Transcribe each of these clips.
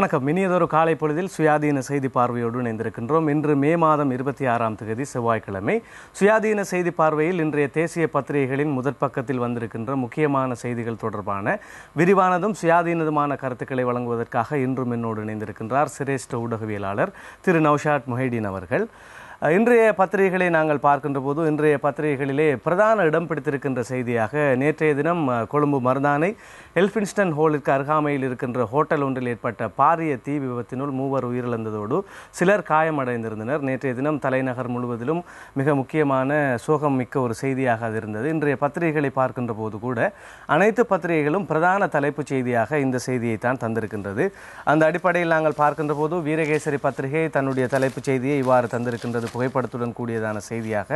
வணக்கம் இனியதொரு காலை பொழுதில் சுயாதீன செய்தி பார்வையோடு இணைந்திருக்கின்றோம் இன்று மே மாதம் இருபத்தி ஆறாம் தேதி செவ்வாய்க்கிழமை சுயாதீன செய்தி பார்வையில் இன்றைய தேசிய பத்திரிகைகளின் முதற் பக்கத்தில் வந்திருக்கின்ற முக்கியமான செய்திகள் தொடர்பான விரிவானதும் சுயாதீனதுமான கருத்துக்களை வழங்குவதற்காக இன்றும் என்னோடு இணைந்திருக்கின்றார் சிரேஷ்ட ஊடகவியலாளர் திரு நௌஷாத் முஹைடீன் அவர்கள் இன்றைய பத்திரிகைகளை நாங்கள் பார்க்கின்ற போது இன்றைய பத்திரிகைகளிலே பிரதான இடம் பிடித்திருக்கின்ற செய்தியாக நேற்றைய தினம் கொழும்பு மருதானை எல்ஃபின்ஸ்டன் ஹோலுக்கு அருகாமையில் இருக்கின்ற ஹோட்டல் ஒன்றில் ஏற்பட்ட பாரிய தீ விபத்தினுள் மூவர் உயிரிழந்ததோடு சிலர் காயமடைந்திருந்தனர் நேற்றைய தினம் தலைநகர் முழுவதிலும் மிக முக்கியமான சோகம் மிக்க ஒரு செய்தியாக அது இருந்தது இன்றைய பத்திரிகைகளை பார்க்கின்ற போது கூட அனைத்து பத்திரிகைகளும் பிரதான தலைப்புச் செய்தியாக இந்த செய்தியை தான் தந்திருக்கின்றது அந்த அடிப்படையில் நாங்கள் பார்க்கின்ற போது வீரகேசரி பத்திரிகை தன்னுடைய தலைப்புச் செய்தியை இவ்வாறு தந்திருக்கின்றது புகைப்படத்துடன் கூடியதான செய்தியாக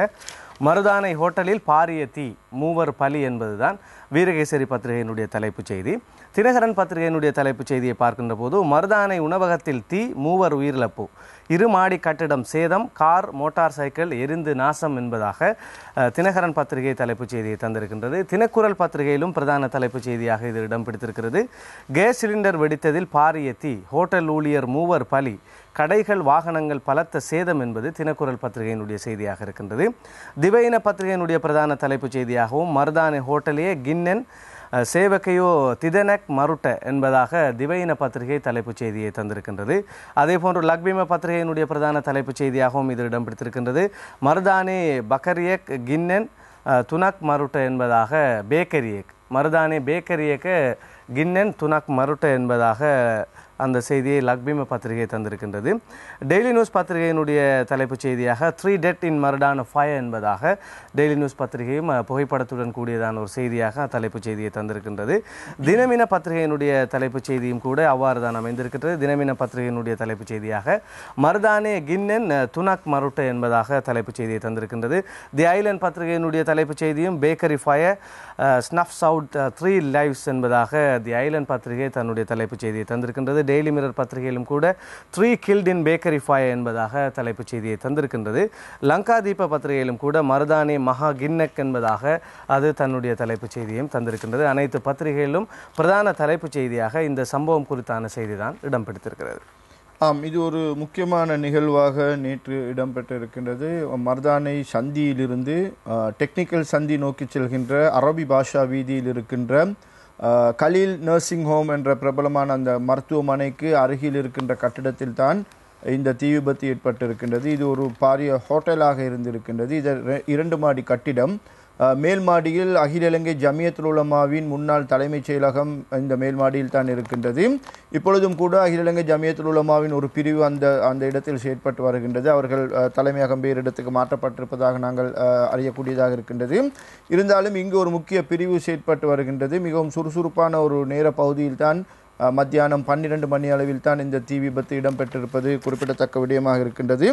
மருதானை ஹோட்டலில் பாரிய தீ மூவர் பலி என்பதுதான் வீரகேசரி பத்திரிகையினுடைய தலைப்புச் செய்தி தினகரன் பத்திரிகையினுடைய தலைப்புச் செய்தியை பார்க்கின்ற போது மருதானை உணவகத்தில் தீ மூவர் உயிரிழப்பு இரு மாடி கட்டிடம் சேதம் கார் மோட்டார் சைக்கிள் எரிந்து நாசம் என்பதாக தினகரன் பத்திரிகை தலைப்புச் செய்தியை தந்திருக்கின்றது தினக்குரல் பத்திரிகையிலும் பிரதான தலைப்புச் செய்தியாக இது இடம் பிடித்திருக்கிறது கேஸ் சிலிண்டர் வெடித்ததில் பாரிய தீ ஹோட்டல் ஊழியர் மூவர் பலி கடைகள் வாகனங்கள் பலத்த சேதம் என்பது தினக்குரல் பத்திரிகையினுடைய செய்தியாக இருக்கின்றது திவையின பத்திரிகையினுடைய பிரதான தலைப்புச் செய்தியாகவும் மருதானை ஹோட்டலே கின்னன் சேவகையோ திதனக் மருட்ட என்பதாக திவையின பத்திரிகை தலைப்புச் செய்தியை தந்திருக்கின்றது அதே போன்று லக்பீம பத்திரிகையினுடைய பிரதான தலைப்புச் செய்தியாகவும் இது இடம் மருதானி பக்கரியக் கின்னன் துனக் மருட்ட என்பதாக பேக்கரியக் மருதானி பேக்கரியக்க கின்னன் துனக் மருட்ட என்பதாக அந்த செய்தியை லக்பீம பத்திரிகை தந்திருக்கின்றது டெய்லி நியூஸ் பத்திரிகையினுடைய தலைப்புச் செய்தியாக three dead in Maradana fire என்பதாக டெய்லி நியூஸ் பத்திரிகையும் புகைப்படத்துடன் கூடியதான ஒரு செய்தியாக தலைப்புச் செய்தியை தந்திருக்கின்றது தினமின பத்திரிகையினுடைய தலைப்புச் செய்தியும் கூட அவ்வாறு தான் அமைந்திருக்கின்றது தினமின பத்திரிகையினுடைய தலைப்புச் செய்தியாக மருதானே கின்னன் துனாக் மருட்டை என்பதாக தலைப்புச் செய்தியை தந்திருக்கின்றது தி ஐலண்ட் பத்திரிகையினுடைய தலைப்புச் செய்தியும் bakery fire snuffs out three lives என்பதாக தி ஐலண்ட் பத்திரிகை தன்னுடைய தலைப்புச் செய்தியை தந்திருக்கின்றது டெய்லி மிரர் பத்திரிகையிலும் கூட three killed in bakery fire என்பதாக தலைப்புச் செய்தியை தந்திருக்கின்றது லங்கா தீப பத்திரிகையிலும் கூட மருதானி மகா கின்னக் என்பதாக அது தன்னுடைய தலைப்புச் செய்தியும் தந்திருக்கின்றது அனைத்து பத்திரிகைகளிலும் பிரதான தலைப்புச் செய்தியாக இந்த சம்பவம் குறித்தான செய்திதான் தான் இடம் பிடித்திருக்கிறது ஆம் இது ஒரு முக்கியமான நிகழ்வாக நேற்று இடம்பெற்றிருக்கின்றது மர்தானை சந்தியிலிருந்து டெக்னிக்கல் சந்தி நோக்கி செல்கின்ற அரபி பாஷா வீதியில் இருக்கின்ற கலீல் நர்சிங் ஹோம் என்ற பிரபலமான அந்த மருத்துவமனைக்கு அருகில் இருக்கின்ற கட்டிடத்தில் தான் இந்த தீ விபத்து ஏற்பட்டிருக்கின்றது இது ஒரு பாரிய ஹோட்டலாக இருந்திருக்கின்றது இது இரண்டு மாடி கட்டிடம் மேல்மாடியில் அகில இலங்கை ஜமியத்துல் உலமாவின் முன்னாள் தலைமைச் செயலகம் இந்த மேல்மாடியில் தான் இருக்கின்றது இப்பொழுதும் கூட அகில இலங்கை ஜமியத்துல் உலமாவின் ஒரு பிரிவு அந்த அந்த இடத்தில் செயற்பட்டு வருகின்றது அவர்கள் தலைமையகம் பேர் இடத்துக்கு மாற்றப்பட்டிருப்பதாக நாங்கள் அறியக்கூடியதாக இருக்கின்றது இருந்தாலும் இங்கு ஒரு முக்கிய பிரிவு செயற்பட்டு வருகின்றது மிகவும் சுறுசுறுப்பான ஒரு நேர பகுதியில் தான் மத்தியானம் பன்னிரண்டு மணி அளவில் தான் இந்த தீ விபத்து இடம்பெற்றிருப்பது குறிப்பிடத்தக்க விடயமாக இருக்கின்றது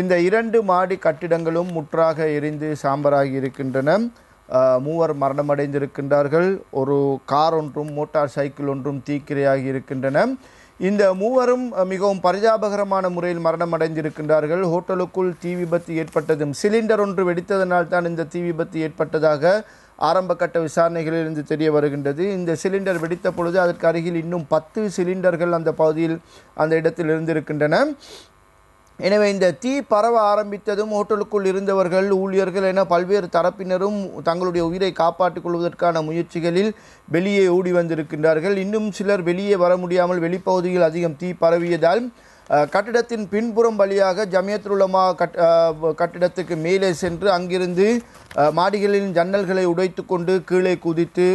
இந்த இரண்டு மாடி கட்டிடங்களும் முற்றாக எரிந்து சாம்பராகி இருக்கின்றன மூவர் மரணமடைந்திருக்கின்றார்கள் ஒரு கார் ஒன்றும் மோட்டார் சைக்கிள் ஒன்றும் தீக்கிரையாகி இருக்கின்றன இந்த மூவரும் மிகவும் பரிதாபகரமான முறையில் மரணமடைந்திருக்கின்றார்கள் ஹோட்டலுக்குள் தீ விபத்து ஏற்பட்டதும் சிலிண்டர் ஒன்று வெடித்ததனால் தான் இந்த தீ விபத்து ஏற்பட்டதாக ஆரம்ப கட்ட விசாரணைகளிலிருந்து தெரிய வருகின்றது இந்த சிலிண்டர் வெடித்த பொழுது அதற்கு அருகில் இன்னும் பத்து சிலிண்டர்கள் அந்த பகுதியில் அந்த இடத்தில் இருந்திருக்கின்றன எனவே இந்த தீ பரவ ஆரம்பித்ததும் ஹோட்டலுக்குள் இருந்தவர்கள் ஊழியர்கள் என பல்வேறு தரப்பினரும் தங்களுடைய உயிரை காப்பாற்றிக் கொள்வதற்கான முயற்சிகளில் வெளியே ஓடி வந்திருக்கின்றார்கள் இன்னும் சிலர் வெளியே வர முடியாமல் வெளிப்பகுதியில் அதிகம் தீ பரவியதால் கட்டிடத்தின் பின்புறம் வழியாக ஜமியத்துலமா கட் கட்டிடத்துக்கு மேலே சென்று அங்கிருந்து மாடிகளின் ஜன்னல்களை உடைத்து கொண்டு கீழே குதித்து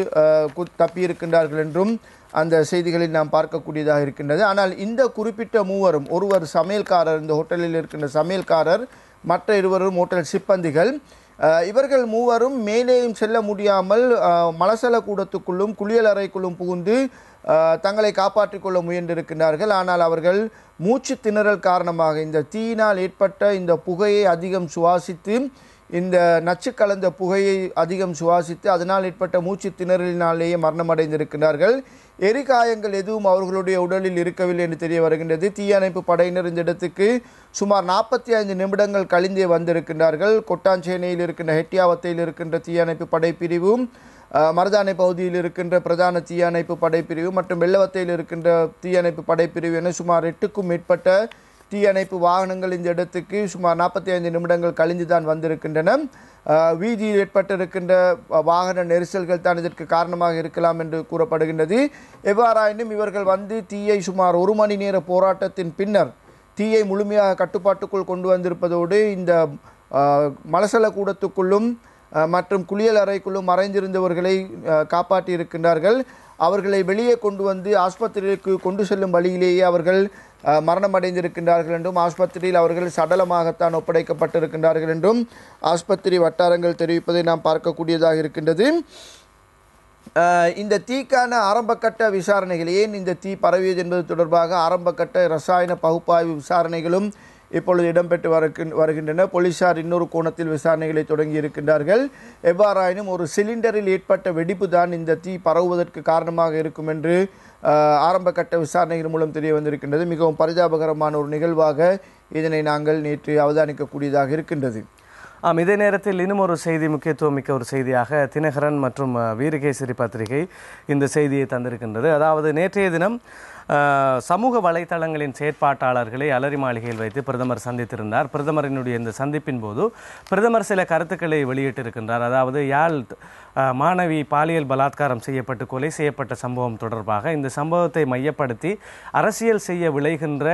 தப்பியிருக்கின்றார்கள் என்றும் அந்த செய்திகளில் நாம் பார்க்கக்கூடியதாக இருக்கின்றது ஆனால் இந்த குறிப்பிட்ட மூவரும் ஒருவர் சமையல்காரர் இந்த ஹோட்டலில் இருக்கின்ற சமையல்காரர் மற்ற இருவரும் ஹோட்டல் சிப்பந்திகள் இவர்கள் மூவரும் மேலேயும் செல்ல முடியாமல் மலசல கூடத்துக்குள்ளும் குளியல் அறைக்குள்ளும் புகுந்து தங்களை காப்பாற்றிக் கொள்ள முயன்றிருக்கின்றார்கள் ஆனால் அவர்கள் மூச்சு திணறல் காரணமாக இந்த தீயினால் ஏற்பட்ட இந்த புகையை அதிகம் சுவாசித்து இந்த நச்சு கலந்த புகையை அதிகம் சுவாசித்து அதனால் ஏற்பட்ட மூச்சு திணறலினாலேயே மரணமடைந்திருக்கிறார்கள் எரிகாயங்கள் எதுவும் அவர்களுடைய உடலில் இருக்கவில்லை என்று தெரிய வருகின்றது தீயணைப்பு படையினர் இந்த இடத்துக்கு சுமார் நாற்பத்தி ஐந்து நிமிடங்கள் கழிந்தே வந்திருக்கின்றார்கள் கொட்டாஞ்சேனையில் இருக்கின்ற ஹெட்டியாவத்தையில் இருக்கின்ற தீயணைப்பு படைப்பிரிவும் மருதானை பகுதியில் இருக்கின்ற பிரதான தீயணைப்பு படைப்பிரிவு மற்றும் வெள்ளவத்தையில் இருக்கின்ற தீயணைப்பு படைப்பிரிவு என சுமார் எட்டுக்கும் மேற்பட்ட தீயணைப்பு வாகனங்கள் இந்த இடத்துக்கு சுமார் நாற்பத்தி ஐந்து நிமிடங்கள் கழிஞ்சு தான் வந்திருக்கின்றன வீதியில் ஏற்பட்டிருக்கின்ற வாகன நெரிசல்கள் தான் இதற்கு காரணமாக இருக்கலாம் என்று கூறப்படுகின்றது எவ்வாறாயினும் இவர்கள் வந்து தீயை சுமார் ஒரு மணி நேர போராட்டத்தின் பின்னர் தீயை முழுமையாக கட்டுப்பாட்டுக்குள் கொண்டு வந்திருப்பதோடு இந்த மலசல கூடத்துக்குள்ளும் மற்றும் குளியல் அறைக்குள்ளும் மறைந்திருந்தவர்களை காப்பாற்றி இருக்கின்றார்கள் அவர்களை வெளியே கொண்டு வந்து ஆஸ்பத்திரிக்கு கொண்டு செல்லும் வழியிலேயே அவர்கள் மரணம் அடைந்திருக்கின்றார்கள் என்றும் ஆஸ்பத்திரியில் அவர்கள் சடலமாகத்தான் ஒப்படைக்கப்பட்டிருக்கின்றார்கள் என்றும் ஆஸ்பத்திரி வட்டாரங்கள் தெரிவிப்பதை நாம் பார்க்கக்கூடியதாக இருக்கின்றது இந்த தீக்கான ஆரம்பக்கட்ட விசாரணைகள் ஏன் இந்த தீ பரவியது என்பது தொடர்பாக ஆரம்பக்கட்ட ரசாயன பகுப்பாய்வு விசாரணைகளும் இப்பொழுது இடம்பெற்று வருகின்றன போலீசார் இன்னொரு கோணத்தில் விசாரணைகளை தொடங்கி இருக்கின்றார்கள் எவ்வாறாயினும் ஒரு சிலிண்டரில் ஏற்பட்ட வெடிப்பு தான் இந்த தீ பரவுவதற்கு காரணமாக இருக்கும் என்று ஆரம்ப கட்ட விசாரணைகள் மூலம் தெரிய வந்திருக்கின்றது மிகவும் பரிதாபகரமான ஒரு நிகழ்வாக இதனை நாங்கள் நேற்று அவதானிக்கக்கூடியதாக இருக்கின்றது ஆம் இதே நேரத்தில் இன்னும் ஒரு செய்தி முக்கியத்துவம் மிக்க ஒரு செய்தியாக தினகரன் மற்றும் வீரகேசரி பத்திரிகை இந்த செய்தியை தந்திருக்கின்றது அதாவது நேற்றைய தினம் சமூக வலைத்தளங்களின் செயற்பாட்டாளர்களை அலரி மாளிகையில் வைத்து பிரதமர் சந்தித்திருந்தார் பிரதமரினுடைய இந்த சந்திப்பின் போது பிரதமர் சில கருத்துக்களை வெளியிட்டிருக்கின்றார் அதாவது யாழ் மாணவி பாலியல் பலாத்காரம் செய்யப்பட்டு கொலை செய்யப்பட்ட சம்பவம் தொடர்பாக இந்த சம்பவத்தை மையப்படுத்தி அரசியல் செய்ய விளைகின்ற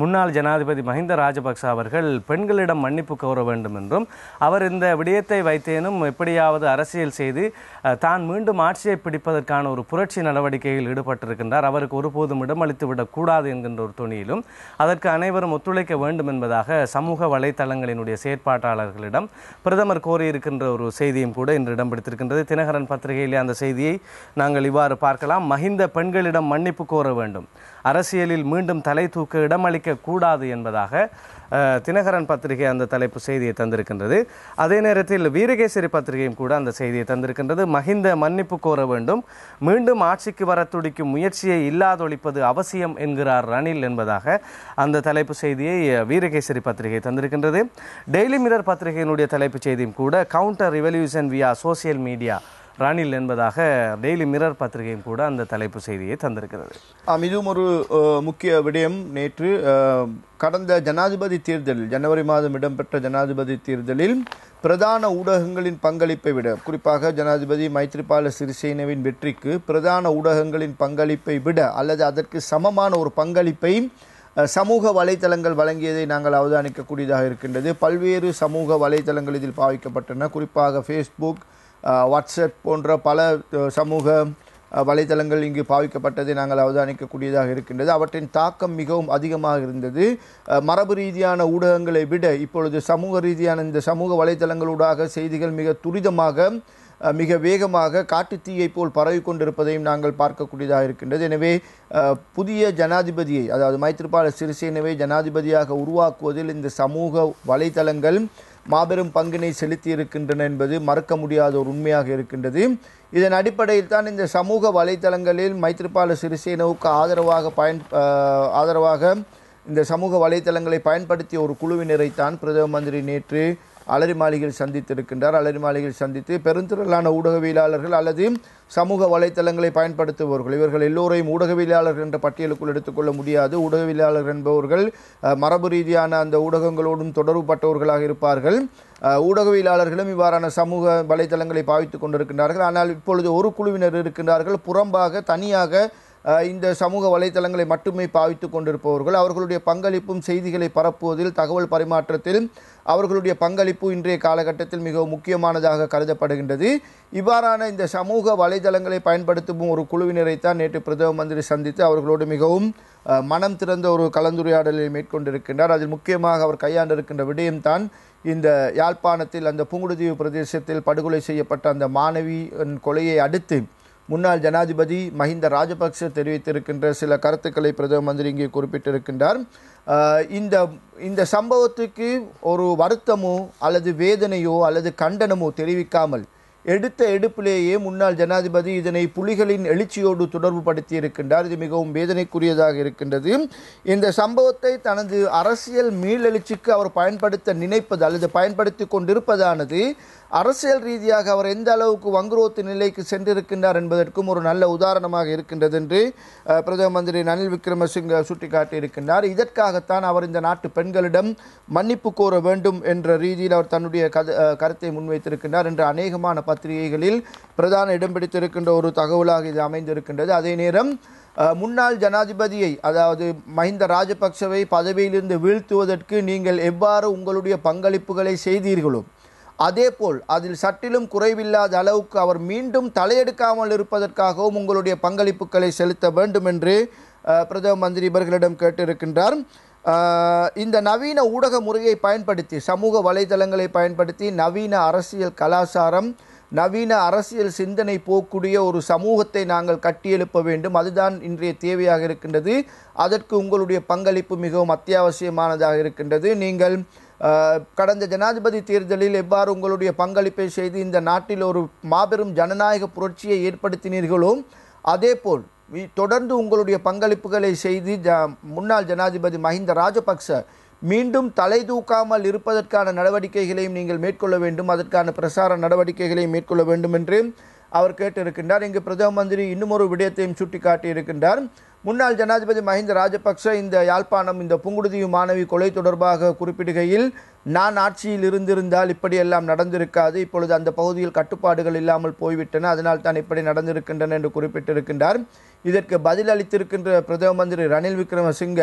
முன்னாள் ஜனாதிபதி மஹிந்த ராஜபக்ச அவர்கள் பெண்களிடம் மன்னிப்பு கோர வேண்டும் என்றும் அவர் இந்த விடயத்தை வைத்தேனும் எப்படியாவது அரசியல் செய்து தான் மீண்டும் ஆட்சியை பிடிப்பதற்கான ஒரு புரட்சி நடவடிக்கையில் ஈடுபட்டிருக்கின்றார் அவருக்கு ஒருபோதும் இடம் தோற்கமளித்து விடக்கூடாது என்கின்ற ஒரு துணியிலும் அதற்கு அனைவரும் ஒத்துழைக்க வேண்டும் என்பதாக சமூக வலைதளங்களினுடைய செயற்பாட்டாளர்களிடம் பிரதமர் கோரியிருக்கின்ற ஒரு செய்தியும் கூட இன்று இடம்பிடித்திருக்கின்றது தினகரன் பத்திரிகையிலே அந்த செய்தியை நாங்கள் இவ்வாறு பார்க்கலாம் மஹிந்த பெண்களிடம் மன்னிப்பு கோர வேண்டும் அரசியலில் மீண்டும் தலை தூக்க இடமளிக்க கூடாது என்பதாக தினகரன் பத்திரிகை அந்த தலைப்பு செய்தியை தந்திருக்கின்றது அதே நேரத்தில் வீரகேசரி பத்திரிகையும் கூட அந்த செய்தியை தந்திருக்கின்றது மஹிந்த மன்னிப்பு கோர வேண்டும் மீண்டும் ஆட்சிக்கு வர துடிக்கும் முயற்சியை இல்லாதொழிப்பது அவசியம் என்கிறார் ரணில் என்பதாக அந்த தலைப்பு செய்தியை வீரகேசரி பத்திரிகை தந்திருக்கின்றது டெய்லி மிரர் பத்திரிகையினுடைய தலைப்புச் செய்தியும் கூட counter revolution via social media Ranil என்பதாக டெய்லி மிரர் பத்திரிகையும் கூட அந்த தலைப்பு செய்தியை தந்திருக்கிறது இதுவும் ஒரு முக்கிய விடயம் நேற்று கடந்த ஜனாதிபதி தேர்தலில் ஜனவரி மாதம் இடம்பெற்ற ஜனாதிபதி தேர்தலில் பிரதான ஊடகங்களின் பங்களிப்பை விட குறிப்பாக ஜனாதிபதி மைத்ரிபால சிறிசேனவின் வெற்றிக்கு பிரதான ஊடகங்களின் பங்களிப்பை விட அல்லது அதற்கு சமமான ஒரு பங்களிப்பை சமூக வலைத்தளங்கள் வழங்கியதை நாங்கள் அவதானிக்கக்கூடியதாக இருக்கின்றது பல்வேறு சமூக வலைத்தளங்கள் இதில் பாவிக்கப்பட்டன குறிப்பாக ஃபேஸ்புக் வாட்ஸ்அப் போன்ற பல சமூக வலைதளங்கள் இங்கு பாவிக்கப்பட்டதை நாங்கள் அவதானிக்கக்கூடியதாக இருக்கின்றது அவற்றின் தாக்கம் மிகவும் அதிகமாக இருந்தது மரபு ரீதியான ஊடகங்களை விட இப்பொழுது சமூக ரீதியான இந்த சமூக வலைதளங்களூடாக செய்திகள் மிக துரிதமாக மிக வேகமாக காட்டுத்தீயை போல் பரவி கொண்டிருப்பதையும் நாங்கள் பார்க்கக்கூடியதாக இருக்கின்றது எனவே புதிய ஜனாதிபதியை அதாவது மைத்திரிபால சிறிசேனவை ஜனாதிபதியாக உருவாக்குவதில் இந்த சமூக வலைதளங்கள் மாபெரும் பங்கினை செலுத்தி இருக்கின்றன என்பது மறக்க முடியாத ஒரு உண்மையாக இருக்கின்றது இதன் அடிப்படையில் தான் இந்த சமூக வலைதளங்களில் மைத்ரிபால சிறிசேனவுக்கு ஆதரவாக பயன் ஆதரவாக இந்த சமூக வலைதளங்களை பயன்படுத்திய ஒரு குழுவினரை தான் பிரதம மந்திரி நேற்று அலரி மாளிகையில் சந்தித்திருக்கின்றார் அலரி மாளிகையில் சந்தித்து பெருந்திரளான ஊடகவியலாளர்கள் அல்லது சமூக வலைத்தளங்களை பயன்படுத்துபவர்கள் இவர்கள் எல்லோரையும் ஊடகவியலாளர்கள் என்ற பட்டியலுக்குள் எடுத்துக்கொள்ள முடியாது ஊடகவியலாளர்கள் என்பவர்கள் மரபு ரீதியான அந்த ஊடகங்களோடும் தொடர்புபட்டவர்களாக இருப்பார்கள் ஊடகவியலாளர்களும் இவ்வாறான சமூக வலைத்தளங்களை பாவித்துக் கொண்டிருக்கின்றார்கள் ஆனால் இப்பொழுது ஒரு குழுவினர் இருக்கின்றார்கள் புறம்பாக தனியாக இந்த சமூக வலைத்தளங்களை மட்டுமே பாவித்து கொண்டிருப்பவர்கள் அவர்களுடைய பங்களிப்பும் செய்திகளை பரப்புவதில் தகவல் பரிமாற்றத்தில் அவர்களுடைய பங்களிப்பு இன்றைய காலகட்டத்தில் மிகவும் முக்கியமானதாக கருதப்படுகின்றது இவ்வாறான இந்த சமூக வலைதளங்களை பயன்படுத்தும் ஒரு குழுவினரைத்தான் நேற்று பிரதம மந்திரி சந்தித்து அவர்களோடு மிகவும் மனம் திறந்த ஒரு கலந்துரையாடலை மேற்கொண்டிருக்கின்றார் அதில் முக்கியமாக அவர் கையாண்டிருக்கின்ற விடயம்தான் இந்த யாழ்ப்பாணத்தில் அந்த புங்குடுதீவு பிரதேசத்தில் படுகொலை செய்யப்பட்ட அந்த மாணவியின் கொலையை அடுத்து முன்னாள் ஜனாதிபதி மஹிந்த ராஜபக்ச தெரிவித்திருக்கின்ற சில கருத்துக்களை பிரதம மந்திரி இங்கே குறிப்பிட்டிருக்கின்றார் இந்த இந்த சம்பவத்துக்கு ஒரு வருத்தமோ அல்லது வேதனையோ அல்லது கண்டனமோ தெரிவிக்காமல் எடுத்த எடுப்பிலேயே முன்னாள் ஜனாதிபதி இதனை புலிகளின் எழுச்சியோடு தொடர்பு படுத்தி இருக்கின்றார் இது மிகவும் வேதனைக்குரியதாக இருக்கின்றது இந்த சம்பவத்தை தனது அரசியல் மீளெழுச்சிக்கு அவர் பயன்படுத்த நினைப்பது அல்லது பயன்படுத்தி கொண்டிருப்பதானது அரசியல் ரீதியாக அவர் எந்த அளவுக்கு வங்குரோத்து நிலைக்கு சென்றிருக்கின்றார் என்பதற்கும் ஒரு நல்ல உதாரணமாக இருக்கின்றது என்று பிரதம மந்திரி ரணில் விக்ரமசிங்க சுட்டிக்காட்டியிருக்கின்றார் இதற்காகத்தான் அவர் இந்த நாட்டு பெண்களிடம் மன்னிப்பு கோர வேண்டும் என்ற ரீதியில் அவர் தன்னுடைய கருத்தை முன்வைத்திருக்கின்றார் என்று அநேகமான பத்திரிகைகளில் பிரதான இடம் பிடித்திருக்கின்ற ஒரு தகவலாக இது அமைந்திருக்கின்றது அதே நேரம் முன்னாள் ஜனாதிபதியை அதாவது மஹிந்த ராஜபக்சவை பதவியிலிருந்து வீழ்த்துவதற்கு நீங்கள் எவ்வாறு உங்களுடைய பங்களிப்புகளை செய்தீர்களோ அதேபோல் அதில் சற்றிலும் குறைவில்லாத அளவுக்கு அவர் மீண்டும் தலையெடுக்காமல் இருப்பதற்காகவும் உங்களுடைய பங்களிப்புகளை செலுத்த வேண்டும் என்று பிரதம மந்திரி இவர்களிடம் கேட்டிருக்கின்றார் இந்த நவீன ஊடக முறையை பயன்படுத்தி சமூக வலைதளங்களை பயன்படுத்தி நவீன அரசியல் கலாச்சாரம் நவீன அரசியல் சிந்தனை போக்கூடிய ஒரு சமூகத்தை நாங்கள் கட்டியெழுப்ப வேண்டும் அதுதான் இன்றைய தேவையாக இருக்கின்றது அதற்கு உங்களுடைய பங்களிப்பு மிகவும் அத்தியாவசியமானதாக இருக்கின்றது நீங்கள் கடந்த ஜனாதிபதி தேர்தலில் எவ்வாறு உங்களுடைய பங்களிப்பை செய்து இந்த நாட்டில் ஒரு மாபெரும் ஜனநாயக புரட்சியை ஏற்படுத்தினீர்களோ அதேபோல் தொடர்ந்து உங்களுடைய பங்களிப்புகளை செய்து ஜ முன்னாள் ஜனாதிபதி மஹிந்த ராஜபக்ச மீண்டும் தலை தூக்காமல் இருப்பதற்கான நடவடிக்கைகளையும் நீங்கள் மேற்கொள்ள வேண்டும் அதற்கான பிரசார நடவடிக்கைகளையும் மேற்கொள்ள வேண்டும் என்று அவர் கேட்டிருக்கின்றார் இங்கு பிரதம மந்திரி இன்னும் ஒரு விடயத்தையும் சுட்டிக்காட்டி இருக்கின்றார் முன்னாள் ஜனாதிபதி மஹிந்த ராஜபக்ச இந்த யாழ்ப்பாணம் இந்த புங்குடுதீவு மாணவி கொலை தொடர்பாக குறிப்பிடுகையில் நான் ஆட்சியில் இருந்திருந்தால் இப்படியெல்லாம் நடந்திருக்காது இப்பொழுது அந்த பகுதியில் கட்டுப்பாடுகள் இல்லாமல் போய்விட்டன அதனால் தான் இப்படி நடந்திருக்கின்றன என்று குறிப்பிட்டிருக்கின்றார் இதற்கு பதில் அளித்திருக்கின்ற பிரதம மந்திரி ரணில் விக்ரமசிங்க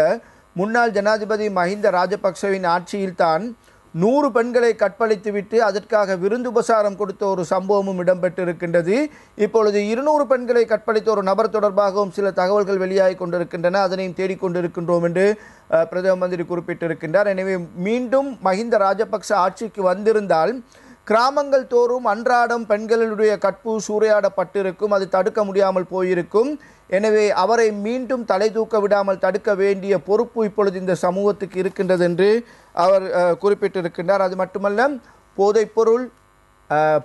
முன்னாள் ஜனாதிபதி மஹிந்த ராஜபக்சவின் ஆட்சியில்தான் நூறு பெண்களை கற்பழித்துவிட்டு அதற்காக விருந்து உபசாரம் கொடுத்த ஒரு சம்பவமும் இடம்பெற்றிருக்கின்றது இப்பொழுது இருநூறு பெண்களை கற்பழித்த ஒரு நபர் தொடர்பாகவும் சில தகவல்கள் வெளியாகி கொண்டிருக்கின்றன அதனையும் தேடிக்கொண்டிருக்கின்றோம் என்று பிரதம மந்திரி குறிப்பிட்டிருக்கின்றார் எனவே மீண்டும் மஹிந்த ராஜபக்ச ஆட்சிக்கு வந்திருந்தால் கிராமங்கள் தோறும் அன்றாடம் பெண்களுடைய கற்பு சூறையாடப்பட்டிருக்கும் அது தடுக்க முடியாமல் போயிருக்கும் எனவே அவரை மீண்டும் தலை தூக்க விடாமல் தடுக்க வேண்டிய பொறுப்பு இப்பொழுது இந்த சமூகத்துக்கு இருக்கின்றது என்று அவர் குறிப்பிட்டிருக்கின்றார் அது மட்டுமல்ல போதைப்பொருள்